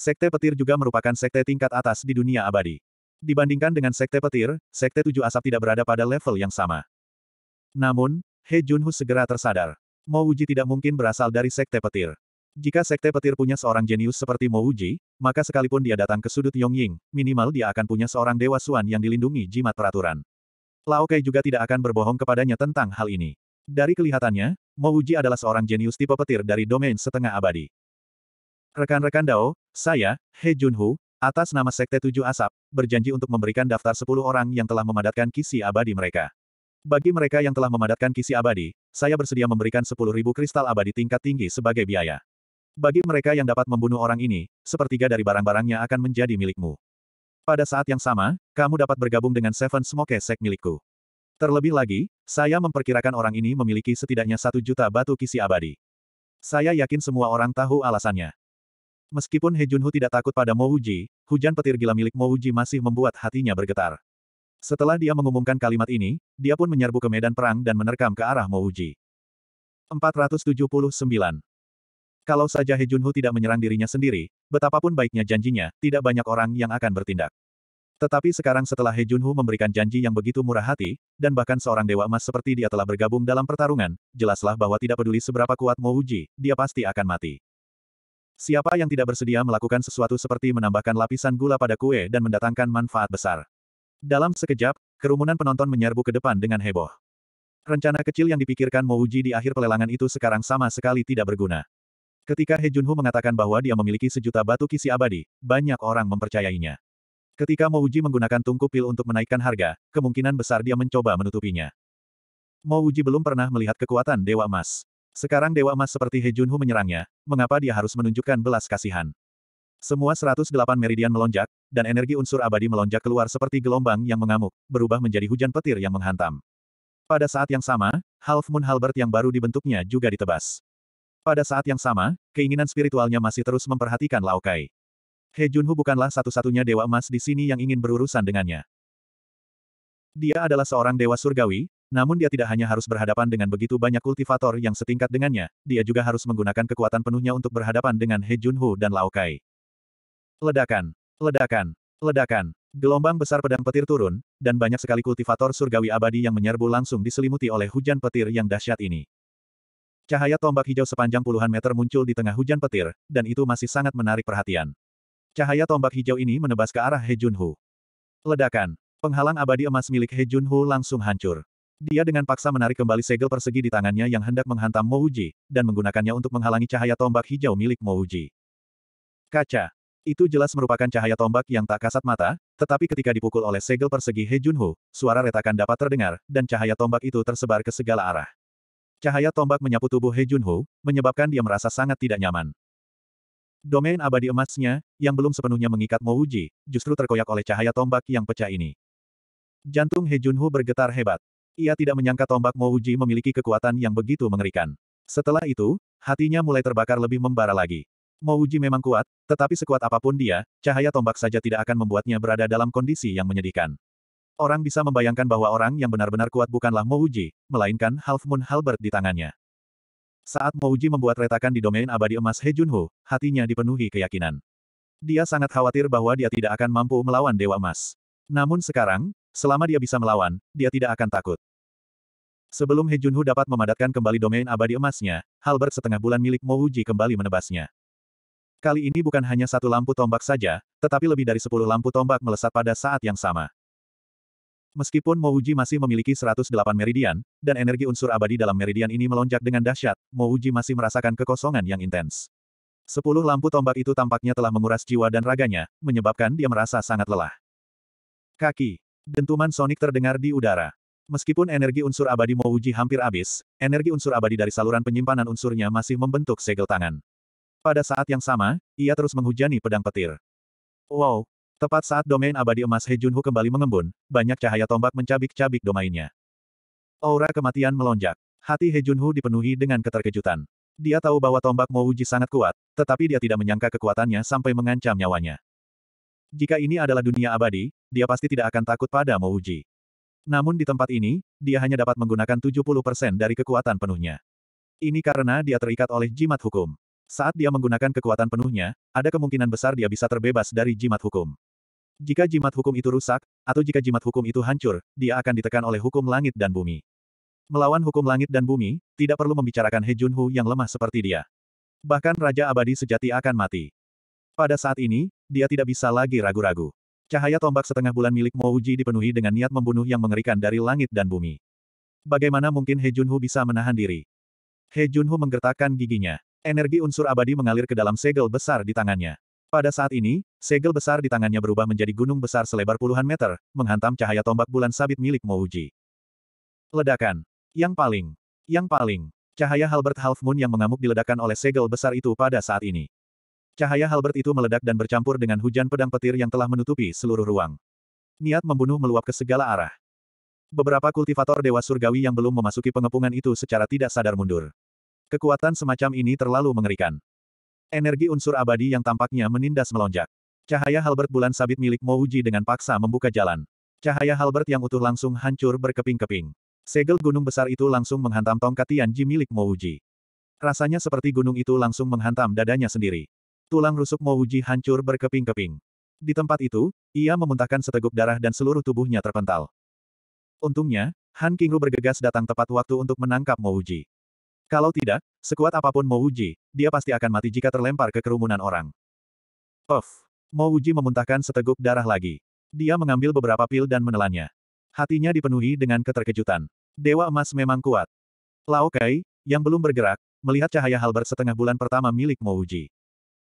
Sekte petir juga merupakan sekte tingkat atas di dunia abadi. Dibandingkan dengan sekte petir, sekte tujuh asap tidak berada pada level yang sama. Namun, He Junhu segera tersadar. Mo Uji tidak mungkin berasal dari sekte petir. Jika sekte petir punya seorang jenius seperti Mo Uji, maka sekalipun dia datang ke sudut Yongying, minimal dia akan punya seorang dewa suan yang dilindungi jimat peraturan. Lao Kai juga tidak akan berbohong kepadanya tentang hal ini. Dari kelihatannya, Mo Uji adalah seorang jenius tipe petir dari domain setengah abadi. Rekan-rekan Dao, saya, He Junhu, atas nama Sekte Tujuh Asap, berjanji untuk memberikan daftar sepuluh orang yang telah memadatkan kisi abadi mereka. Bagi mereka yang telah memadatkan kisi abadi, saya bersedia memberikan sepuluh ribu kristal abadi tingkat tinggi sebagai biaya. Bagi mereka yang dapat membunuh orang ini, sepertiga dari barang-barangnya akan menjadi milikmu. Pada saat yang sama, kamu dapat bergabung dengan Seven Smoke Sek milikku. Terlebih lagi, saya memperkirakan orang ini memiliki setidaknya satu juta batu kisi abadi. Saya yakin semua orang tahu alasannya. Meskipun He Junhu tidak takut pada Mo Uji, hujan petir gila milik Mo Uji masih membuat hatinya bergetar. Setelah dia mengumumkan kalimat ini, dia pun menyerbu ke medan perang dan menerkam ke arah Mo Uji. 479. Kalau saja He Junhu tidak menyerang dirinya sendiri, betapapun baiknya janjinya, tidak banyak orang yang akan bertindak. Tetapi sekarang setelah He Junhu memberikan janji yang begitu murah hati, dan bahkan seorang dewa emas seperti dia telah bergabung dalam pertarungan, jelaslah bahwa tidak peduli seberapa kuat Mo Uji, dia pasti akan mati. Siapa yang tidak bersedia melakukan sesuatu seperti menambahkan lapisan gula pada kue dan mendatangkan manfaat besar? Dalam sekejap, kerumunan penonton menyerbu ke depan dengan heboh. Rencana kecil yang dipikirkan Mouji di akhir pelelangan itu sekarang sama sekali tidak berguna. Ketika He Junhu mengatakan bahwa dia memiliki sejuta batu kisi abadi, banyak orang mempercayainya. Ketika Mouji menggunakan tungku pil untuk menaikkan harga, kemungkinan besar dia mencoba menutupinya. Mouji belum pernah melihat kekuatan Dewa Emas. Sekarang Dewa Emas seperti He Junhu menyerangnya, mengapa dia harus menunjukkan belas kasihan? Semua 108 meridian melonjak, dan energi unsur abadi melonjak keluar seperti gelombang yang mengamuk, berubah menjadi hujan petir yang menghantam. Pada saat yang sama, Half Moon Halbert yang baru dibentuknya juga ditebas. Pada saat yang sama, keinginan spiritualnya masih terus memperhatikan Laokai. He Junhu bukanlah satu-satunya dewa emas di sini yang ingin berurusan dengannya. Dia adalah seorang dewa surgawi, namun dia tidak hanya harus berhadapan dengan begitu banyak kultivator yang setingkat dengannya, dia juga harus menggunakan kekuatan penuhnya untuk berhadapan dengan He Junhu dan Lao Kai. Ledakan, ledakan, ledakan. Gelombang besar pedang petir turun, dan banyak sekali kultivator surgawi abadi yang menyerbu langsung diselimuti oleh hujan petir yang dahsyat ini. Cahaya tombak hijau sepanjang puluhan meter muncul di tengah hujan petir, dan itu masih sangat menarik perhatian. Cahaya tombak hijau ini menebas ke arah He Junhu. Ledakan. Penghalang abadi emas milik He Junhu langsung hancur. Dia dengan paksa menarik kembali segel persegi di tangannya yang hendak menghantam Mouji, dan menggunakannya untuk menghalangi cahaya tombak hijau milik Mouji. Kaca. Itu jelas merupakan cahaya tombak yang tak kasat mata, tetapi ketika dipukul oleh segel persegi He Junhu, suara retakan dapat terdengar, dan cahaya tombak itu tersebar ke segala arah. Cahaya tombak menyapu tubuh He Junhu, menyebabkan dia merasa sangat tidak nyaman. Domain abadi emasnya, yang belum sepenuhnya mengikat Mouji, justru terkoyak oleh cahaya tombak yang pecah ini. Jantung He Junhu bergetar hebat. Ia tidak menyangka tombak Mouji memiliki kekuatan yang begitu mengerikan. Setelah itu, hatinya mulai terbakar lebih membara lagi. Mouji memang kuat, tetapi sekuat apapun dia, cahaya tombak saja tidak akan membuatnya berada dalam kondisi yang menyedihkan. Orang bisa membayangkan bahwa orang yang benar-benar kuat bukanlah Mouji, melainkan Half Moon Halbert di tangannya. Saat Mouji membuat retakan di domain abadi emas He Junhu, hatinya dipenuhi keyakinan. Dia sangat khawatir bahwa dia tidak akan mampu melawan Dewa Emas. Namun sekarang, selama dia bisa melawan, dia tidak akan takut. Sebelum He Junhu dapat memadatkan kembali domain abadi emasnya, Halbert setengah bulan milik Mo Wuji kembali menebasnya. Kali ini bukan hanya satu lampu tombak saja, tetapi lebih dari sepuluh lampu tombak melesat pada saat yang sama. Meskipun Mo Wuji masih memiliki 108 meridian, dan energi unsur abadi dalam meridian ini melonjak dengan dahsyat, Mo Wuji masih merasakan kekosongan yang intens. Sepuluh lampu tombak itu tampaknya telah menguras jiwa dan raganya, menyebabkan dia merasa sangat lelah. Kaki. Dentuman sonik terdengar di udara. Meskipun energi unsur abadi Mouji hampir habis, energi unsur abadi dari saluran penyimpanan unsurnya masih membentuk segel tangan. Pada saat yang sama, ia terus menghujani pedang petir. Wow! Tepat saat domain abadi emas He Hejunhu kembali mengembun, banyak cahaya tombak mencabik-cabik domainnya. Aura kematian melonjak. Hati He Hejunhu dipenuhi dengan keterkejutan. Dia tahu bahwa tombak Mouji sangat kuat, tetapi dia tidak menyangka kekuatannya sampai mengancam nyawanya. Jika ini adalah dunia abadi, dia pasti tidak akan takut pada Mouji. Namun di tempat ini, dia hanya dapat menggunakan 70% dari kekuatan penuhnya. Ini karena dia terikat oleh jimat hukum. Saat dia menggunakan kekuatan penuhnya, ada kemungkinan besar dia bisa terbebas dari jimat hukum. Jika jimat hukum itu rusak, atau jika jimat hukum itu hancur, dia akan ditekan oleh hukum langit dan bumi. Melawan hukum langit dan bumi, tidak perlu membicarakan He Junhu yang lemah seperti dia. Bahkan Raja Abadi sejati akan mati. Pada saat ini, dia tidak bisa lagi ragu-ragu. Cahaya tombak setengah bulan milik Mo Uji dipenuhi dengan niat membunuh yang mengerikan dari langit dan bumi. Bagaimana mungkin He Junhu bisa menahan diri? He Junhu menggertakkan giginya. Energi unsur abadi mengalir ke dalam segel besar di tangannya. Pada saat ini, segel besar di tangannya berubah menjadi gunung besar selebar puluhan meter, menghantam cahaya tombak bulan sabit milik Mo Uji. Ledakan. Yang paling. Yang paling. Cahaya Halbert Half Moon yang mengamuk diledakkan oleh segel besar itu pada saat ini. Cahaya Halbert itu meledak dan bercampur dengan hujan pedang petir yang telah menutupi seluruh ruang. Niat membunuh meluap ke segala arah. Beberapa kultivator Dewa Surgawi yang belum memasuki pengepungan itu secara tidak sadar mundur. Kekuatan semacam ini terlalu mengerikan. Energi unsur abadi yang tampaknya menindas melonjak. Cahaya Halbert bulan sabit milik Mouji dengan paksa membuka jalan. Cahaya Halbert yang utuh langsung hancur berkeping-keping. Segel gunung besar itu langsung menghantam tongkat Tianji milik Mouji. Rasanya seperti gunung itu langsung menghantam dadanya sendiri. Tulang rusuk Mouji hancur berkeping-keping. Di tempat itu, ia memuntahkan seteguk darah dan seluruh tubuhnya terpental. Untungnya, Han Kingru bergegas datang tepat waktu untuk menangkap Mouji. Kalau tidak, sekuat apapun Mouji, dia pasti akan mati jika terlempar ke kerumunan orang. Puff! Mouji memuntahkan seteguk darah lagi. Dia mengambil beberapa pil dan menelannya. Hatinya dipenuhi dengan keterkejutan. Dewa emas memang kuat. Lao Kai, yang belum bergerak, melihat cahaya Halbert setengah bulan pertama milik Mouji.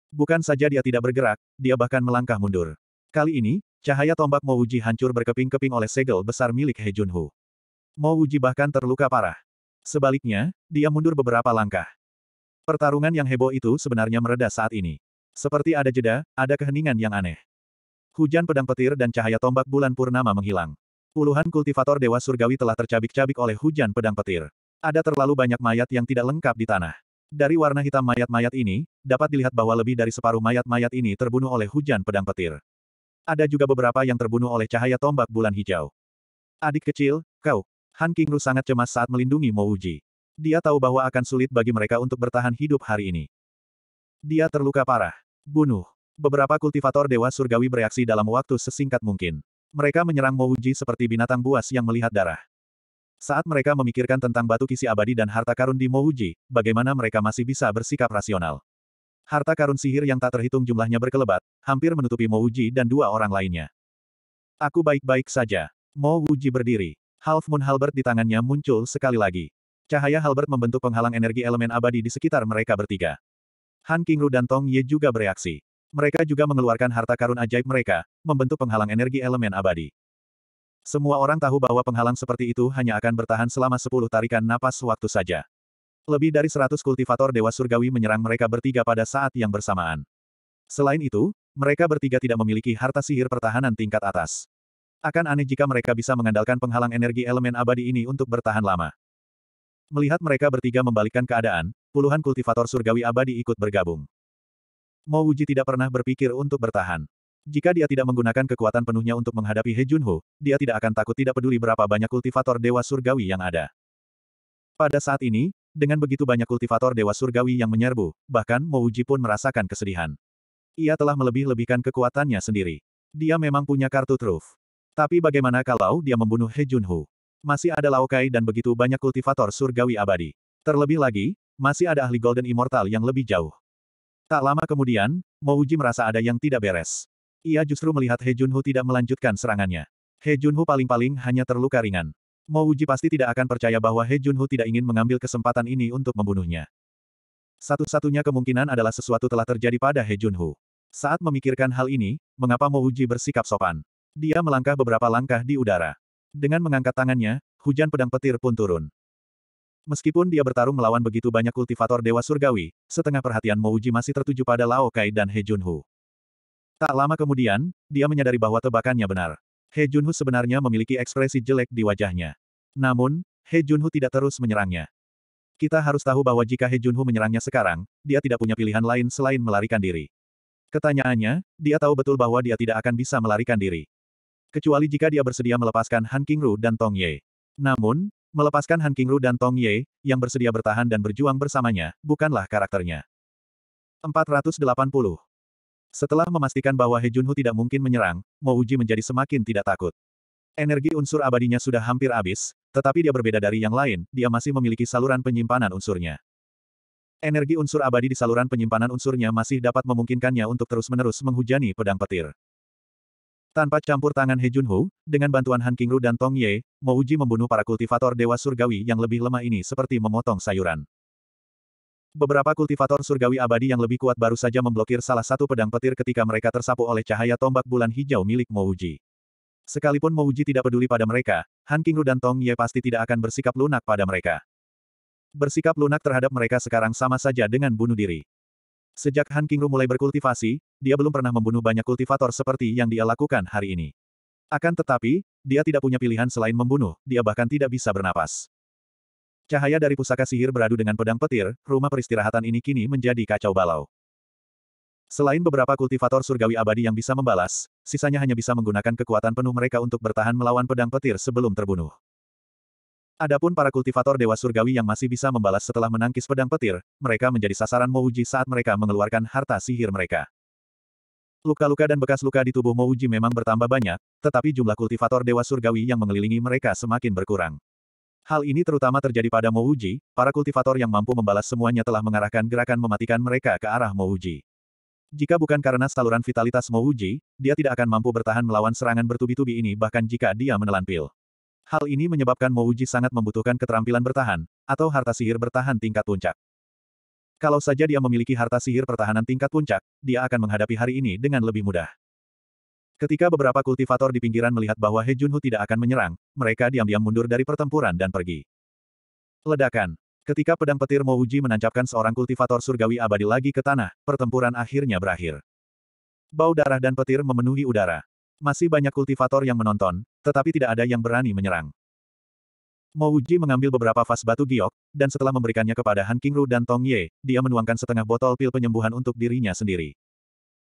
Bukan saja dia tidak bergerak, dia bahkan melangkah mundur. Kali ini, cahaya tombak Mo Wuji hancur berkeping-keping oleh segel besar milik He Junhu. Mo Wuji bahkan terluka parah. Sebaliknya, dia mundur beberapa langkah. Pertarungan yang heboh itu sebenarnya mereda saat ini. Seperti ada jeda, ada keheningan yang aneh. Hujan pedang petir dan cahaya tombak bulan purnama menghilang. Puluhan kultivator dewa surgawi telah tercabik-cabik oleh hujan pedang petir. Ada terlalu banyak mayat yang tidak lengkap di tanah. Dari warna hitam mayat-mayat ini, dapat dilihat bahwa lebih dari separuh mayat-mayat ini terbunuh oleh hujan pedang petir. Ada juga beberapa yang terbunuh oleh cahaya tombak bulan hijau. Adik kecil, kau. Han Kingru sangat cemas saat melindungi Mo Uji. Dia tahu bahwa akan sulit bagi mereka untuk bertahan hidup hari ini. Dia terluka parah. Bunuh. Beberapa kultivator Dewa Surgawi bereaksi dalam waktu sesingkat mungkin. Mereka menyerang Mo Uji seperti binatang buas yang melihat darah. Saat mereka memikirkan tentang batu kisi abadi dan harta karun di Mouji, bagaimana mereka masih bisa bersikap rasional. Harta karun sihir yang tak terhitung jumlahnya berkelebat, hampir menutupi Mouji dan dua orang lainnya. Aku baik-baik saja. Mouji berdiri. Half Moon Halbert di tangannya muncul sekali lagi. Cahaya Halbert membentuk penghalang energi elemen abadi di sekitar mereka bertiga. Han Kingru dan Tong Ye juga bereaksi. Mereka juga mengeluarkan harta karun ajaib mereka, membentuk penghalang energi elemen abadi. Semua orang tahu bahwa penghalang seperti itu hanya akan bertahan selama sepuluh tarikan napas waktu saja. Lebih dari seratus kultivator Dewa Surgawi menyerang mereka bertiga pada saat yang bersamaan. Selain itu, mereka bertiga tidak memiliki harta sihir pertahanan tingkat atas. Akan aneh jika mereka bisa mengandalkan penghalang energi elemen abadi ini untuk bertahan lama. Melihat mereka bertiga membalikkan keadaan, puluhan kultivator surgawi abadi ikut bergabung. Mo tidak pernah berpikir untuk bertahan. Jika dia tidak menggunakan kekuatan penuhnya untuk menghadapi He Junho, dia tidak akan takut tidak peduli berapa banyak kultivator Dewa Surgawi yang ada. Pada saat ini, dengan begitu banyak kultivator Dewa Surgawi yang menyerbu, bahkan Mouji pun merasakan kesedihan. Ia telah melebih-lebihkan kekuatannya sendiri. Dia memang punya kartu truf. Tapi bagaimana kalau dia membunuh He Junho? Masih ada Laokai dan begitu banyak kultivator Surgawi abadi. Terlebih lagi, masih ada ahli Golden Immortal yang lebih jauh. Tak lama kemudian, Mouji merasa ada yang tidak beres. Ia justru melihat He Junhu tidak melanjutkan serangannya. He Junhu paling-paling hanya terluka ringan. Mo Uji pasti tidak akan percaya bahwa He Junhu tidak ingin mengambil kesempatan ini untuk membunuhnya. Satu-satunya kemungkinan adalah sesuatu telah terjadi pada He Junhu. Saat memikirkan hal ini, mengapa Mo Uji bersikap sopan? Dia melangkah beberapa langkah di udara. Dengan mengangkat tangannya, hujan pedang petir pun turun. Meskipun dia bertarung melawan begitu banyak kultivator Dewa Surgawi, setengah perhatian Mouji masih tertuju pada Lao Kai dan He Junhu. Tak lama kemudian, dia menyadari bahwa tebakannya benar. He Junhu sebenarnya memiliki ekspresi jelek di wajahnya. Namun, He Junhu tidak terus menyerangnya. Kita harus tahu bahwa jika He Junhu menyerangnya sekarang, dia tidak punya pilihan lain selain melarikan diri. Ketanyaannya, dia tahu betul bahwa dia tidak akan bisa melarikan diri. Kecuali jika dia bersedia melepaskan Han Kingru dan Tong Ye. Namun, melepaskan Han Kingru dan Tong Ye, yang bersedia bertahan dan berjuang bersamanya, bukanlah karakternya. 480 setelah memastikan bahwa He Junhu tidak mungkin menyerang, Mo Uji menjadi semakin tidak takut. Energi unsur abadinya sudah hampir habis, tetapi dia berbeda dari yang lain, dia masih memiliki saluran penyimpanan unsurnya. Energi unsur abadi di saluran penyimpanan unsurnya masih dapat memungkinkannya untuk terus-menerus menghujani pedang petir. Tanpa campur tangan He Junhu, dengan bantuan Han Kingru dan Tong Ye, Mo Uji membunuh para kultivator Dewa Surgawi yang lebih lemah ini seperti memotong sayuran. Beberapa kultivator surgawi abadi yang lebih kuat baru saja memblokir salah satu pedang petir ketika mereka tersapu oleh cahaya tombak bulan hijau milik Mouji. Sekalipun Mouji tidak peduli pada mereka, Han Kingru dan Tong Ye pasti tidak akan bersikap lunak pada mereka. Bersikap lunak terhadap mereka sekarang sama saja dengan bunuh diri. Sejak Han Kingru mulai berkultivasi, dia belum pernah membunuh banyak kultivator seperti yang dia lakukan hari ini. Akan tetapi, dia tidak punya pilihan selain membunuh, dia bahkan tidak bisa bernapas. Cahaya dari pusaka sihir beradu dengan pedang petir, rumah peristirahatan ini kini menjadi kacau balau. Selain beberapa kultivator surgawi abadi yang bisa membalas, sisanya hanya bisa menggunakan kekuatan penuh mereka untuk bertahan melawan pedang petir sebelum terbunuh. Adapun para kultivator dewa surgawi yang masih bisa membalas setelah menangkis pedang petir, mereka menjadi sasaran Mouji saat mereka mengeluarkan harta sihir mereka. Luka-luka dan bekas luka di tubuh Mouji memang bertambah banyak, tetapi jumlah kultivator dewa surgawi yang mengelilingi mereka semakin berkurang. Hal ini terutama terjadi pada Mouji, para kultivator yang mampu membalas semuanya telah mengarahkan gerakan mematikan mereka ke arah Mouji. Jika bukan karena saluran vitalitas Mouji, dia tidak akan mampu bertahan melawan serangan bertubi-tubi ini bahkan jika dia menelan pil. Hal ini menyebabkan Mouji sangat membutuhkan keterampilan bertahan, atau harta sihir bertahan tingkat puncak. Kalau saja dia memiliki harta sihir pertahanan tingkat puncak, dia akan menghadapi hari ini dengan lebih mudah. Ketika beberapa kultivator di pinggiran melihat bahwa He Junhu tidak akan menyerang, mereka diam-diam mundur dari pertempuran dan pergi. Ledakan. Ketika pedang petir Mo Uji menancapkan seorang kultivator surgawi abadi lagi ke tanah, pertempuran akhirnya berakhir. Bau darah dan petir memenuhi udara. Masih banyak kultivator yang menonton, tetapi tidak ada yang berani menyerang. Mo Uji mengambil beberapa vas batu giok, dan setelah memberikannya kepada Han Kingru dan Tong Ye, dia menuangkan setengah botol pil penyembuhan untuk dirinya sendiri.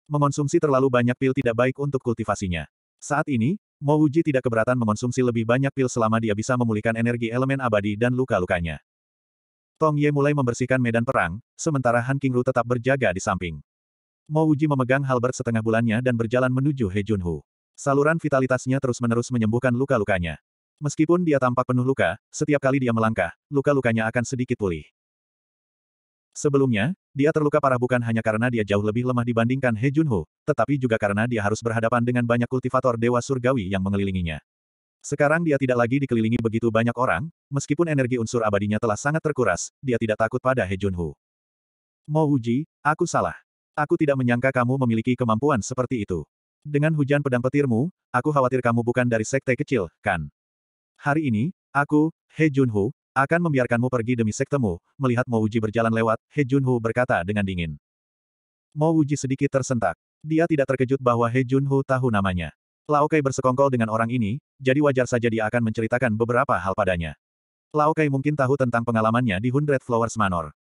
Mengonsumsi terlalu banyak pil tidak baik untuk kultivasinya. Saat ini, Mo Wuji tidak keberatan mengonsumsi lebih banyak pil selama dia bisa memulihkan energi elemen abadi dan luka-lukanya. Tong Ye mulai membersihkan medan perang, sementara Han Kingru tetap berjaga di samping. Mo Wuji memegang Halbert setengah bulannya dan berjalan menuju He Junhu. Saluran vitalitasnya terus-menerus menyembuhkan luka-lukanya. Meskipun dia tampak penuh luka, setiap kali dia melangkah, luka-lukanya akan sedikit pulih. Sebelumnya, dia terluka parah bukan hanya karena dia jauh lebih lemah dibandingkan He Junho, tetapi juga karena dia harus berhadapan dengan banyak kultivator dewa surgawi yang mengelilinginya. Sekarang dia tidak lagi dikelilingi begitu banyak orang, meskipun energi unsur abadinya telah sangat terkuras, dia tidak takut pada He Junho. Mo Uji, aku salah. Aku tidak menyangka kamu memiliki kemampuan seperti itu. Dengan hujan pedang petirmu, aku khawatir kamu bukan dari sekte kecil, kan? Hari ini, aku, He Junho, akan membiarkanmu pergi demi sektemu, melihat Mo Uji berjalan lewat, He Junhu berkata dengan dingin. Mo Uji sedikit tersentak. Dia tidak terkejut bahwa He Junhu tahu namanya. Lao Kai bersekongkol dengan orang ini, jadi wajar saja dia akan menceritakan beberapa hal padanya. Lao Kai mungkin tahu tentang pengalamannya di Hundred Flowers Manor.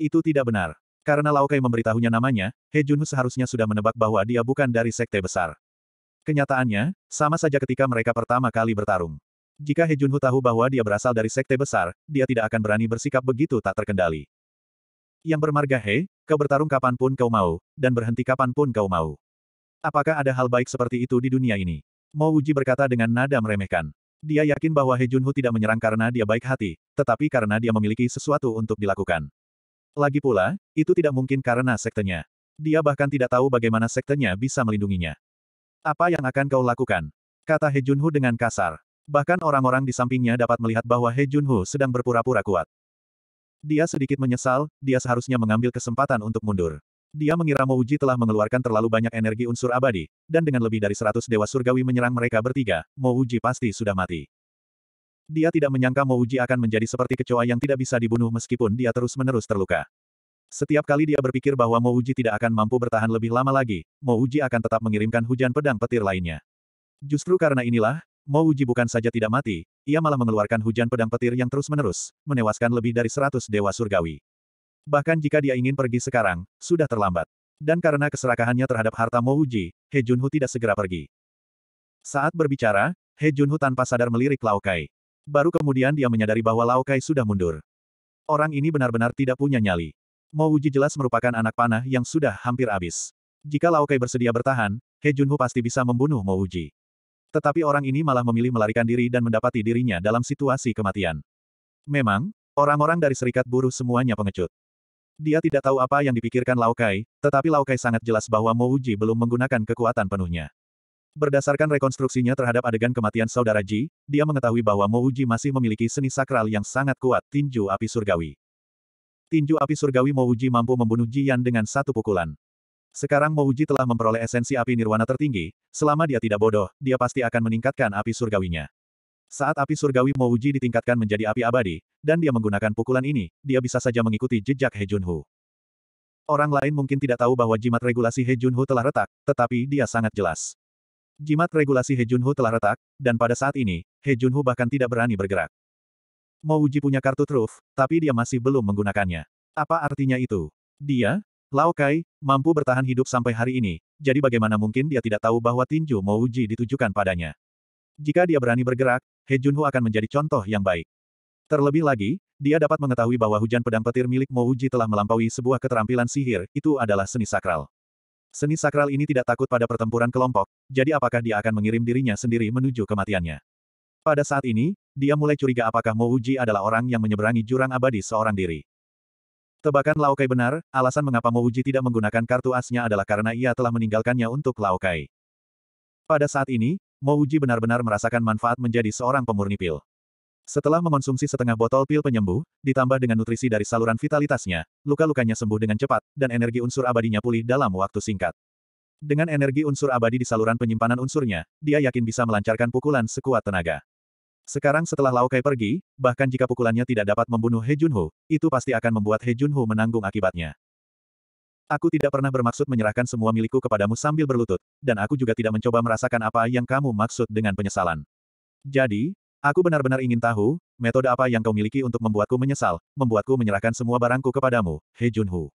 Itu tidak benar. Karena Lao Kai memberitahunya namanya, He Junhu seharusnya sudah menebak bahwa dia bukan dari sekte besar. Kenyataannya, sama saja ketika mereka pertama kali bertarung. Jika He Junhu tahu bahwa dia berasal dari sekte besar, dia tidak akan berani bersikap begitu tak terkendali. Yang bermarga He, kau bertarung kapanpun kau mau, dan berhenti kapanpun kau mau. Apakah ada hal baik seperti itu di dunia ini? Mo Uji berkata dengan nada meremehkan. Dia yakin bahwa He Junhu tidak menyerang karena dia baik hati, tetapi karena dia memiliki sesuatu untuk dilakukan. Lagi pula, itu tidak mungkin karena sektenya. Dia bahkan tidak tahu bagaimana sektenya bisa melindunginya. Apa yang akan kau lakukan? Kata He Junhu dengan kasar. Bahkan orang-orang di sampingnya dapat melihat bahwa He Junho sedang berpura-pura kuat. Dia sedikit menyesal, dia seharusnya mengambil kesempatan untuk mundur. Dia mengira Uji telah mengeluarkan terlalu banyak energi unsur abadi, dan dengan lebih dari seratus dewa surgawi menyerang mereka bertiga, Uji pasti sudah mati. Dia tidak menyangka Uji akan menjadi seperti kecoa yang tidak bisa dibunuh meskipun dia terus-menerus terluka. Setiap kali dia berpikir bahwa Uji tidak akan mampu bertahan lebih lama lagi, Uji akan tetap mengirimkan hujan pedang petir lainnya. Justru karena inilah, Mo Uji bukan saja tidak mati, ia malah mengeluarkan hujan pedang petir yang terus-menerus, menewaskan lebih dari seratus dewa surgawi. Bahkan jika dia ingin pergi sekarang, sudah terlambat. Dan karena keserakahannya terhadap harta Mo Uji, He Junhu tidak segera pergi. Saat berbicara, He Junhu tanpa sadar melirik Lao Kai. Baru kemudian dia menyadari bahwa Lao Kai sudah mundur. Orang ini benar-benar tidak punya nyali. Mo Uji jelas merupakan anak panah yang sudah hampir habis. Jika Lao Kai bersedia bertahan, He Junhu pasti bisa membunuh Mo Uji. Tetapi orang ini malah memilih melarikan diri dan mendapati dirinya dalam situasi kematian. Memang, orang-orang dari serikat buruh semuanya pengecut. Dia tidak tahu apa yang dipikirkan Laokai, tetapi Laokai sangat jelas bahwa Mouji belum menggunakan kekuatan penuhnya. Berdasarkan rekonstruksinya terhadap adegan kematian saudara Ji, dia mengetahui bahwa Mouji masih memiliki seni sakral yang sangat kuat, tinju api surgawi. Tinju api surgawi Mouji mampu membunuh Ji Yan dengan satu pukulan. Sekarang Mouji telah memperoleh esensi api nirwana tertinggi, selama dia tidak bodoh, dia pasti akan meningkatkan api surgawinya. Saat api surgawi Mouji ditingkatkan menjadi api abadi, dan dia menggunakan pukulan ini, dia bisa saja mengikuti jejak He Junhu. Orang lain mungkin tidak tahu bahwa jimat regulasi He Junhu telah retak, tetapi dia sangat jelas. Jimat regulasi He Junhu telah retak, dan pada saat ini, He Junhu bahkan tidak berani bergerak. Mouji punya kartu truf, tapi dia masih belum menggunakannya. Apa artinya itu? Dia, Lao Kai, mampu bertahan hidup sampai hari ini, jadi bagaimana mungkin dia tidak tahu bahwa tinju Mo Uji ditujukan padanya. Jika dia berani bergerak, He Junhu akan menjadi contoh yang baik. Terlebih lagi, dia dapat mengetahui bahwa hujan pedang petir milik Mo Uji telah melampaui sebuah keterampilan sihir, itu adalah seni sakral. Seni sakral ini tidak takut pada pertempuran kelompok, jadi apakah dia akan mengirim dirinya sendiri menuju kematiannya? Pada saat ini, dia mulai curiga apakah Mo Uji adalah orang yang menyeberangi jurang abadi seorang diri. Tebakan Laokai benar, alasan mengapa Mouji tidak menggunakan kartu asnya adalah karena ia telah meninggalkannya untuk Laokai. Pada saat ini, Mouji benar-benar merasakan manfaat menjadi seorang pemurni pil. Setelah mengonsumsi setengah botol pil penyembuh, ditambah dengan nutrisi dari saluran vitalitasnya, luka-lukanya sembuh dengan cepat, dan energi unsur abadinya pulih dalam waktu singkat. Dengan energi unsur abadi di saluran penyimpanan unsurnya, dia yakin bisa melancarkan pukulan sekuat tenaga. Sekarang setelah Lao Kai pergi, bahkan jika pukulannya tidak dapat membunuh He Junho, itu pasti akan membuat He Junho menanggung akibatnya. Aku tidak pernah bermaksud menyerahkan semua milikku kepadamu sambil berlutut, dan aku juga tidak mencoba merasakan apa yang kamu maksud dengan penyesalan. Jadi, aku benar-benar ingin tahu, metode apa yang kau miliki untuk membuatku menyesal, membuatku menyerahkan semua barangku kepadamu, He Junho.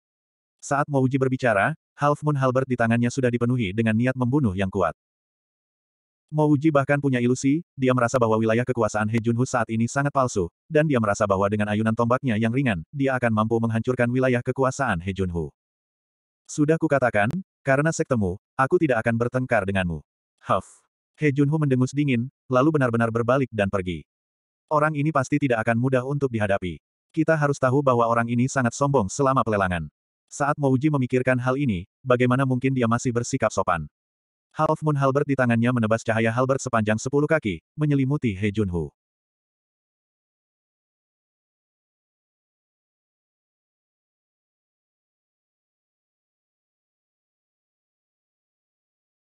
Saat Mouji berbicara, Half Moon Halbert di tangannya sudah dipenuhi dengan niat membunuh yang kuat. Mo Uji bahkan punya ilusi, dia merasa bahwa wilayah kekuasaan He Junhu saat ini sangat palsu, dan dia merasa bahwa dengan ayunan tombaknya yang ringan, dia akan mampu menghancurkan wilayah kekuasaan He Junhu. Sudah kukatakan, karena sektemu, aku tidak akan bertengkar denganmu. Huff. He Junhu mendengus dingin, lalu benar-benar berbalik dan pergi. Orang ini pasti tidak akan mudah untuk dihadapi. Kita harus tahu bahwa orang ini sangat sombong selama pelelangan. Saat Mouji memikirkan hal ini, bagaimana mungkin dia masih bersikap sopan? Half Moon Halbert di tangannya menebas cahaya Halbert sepanjang 10 kaki, menyelimuti He Junhu.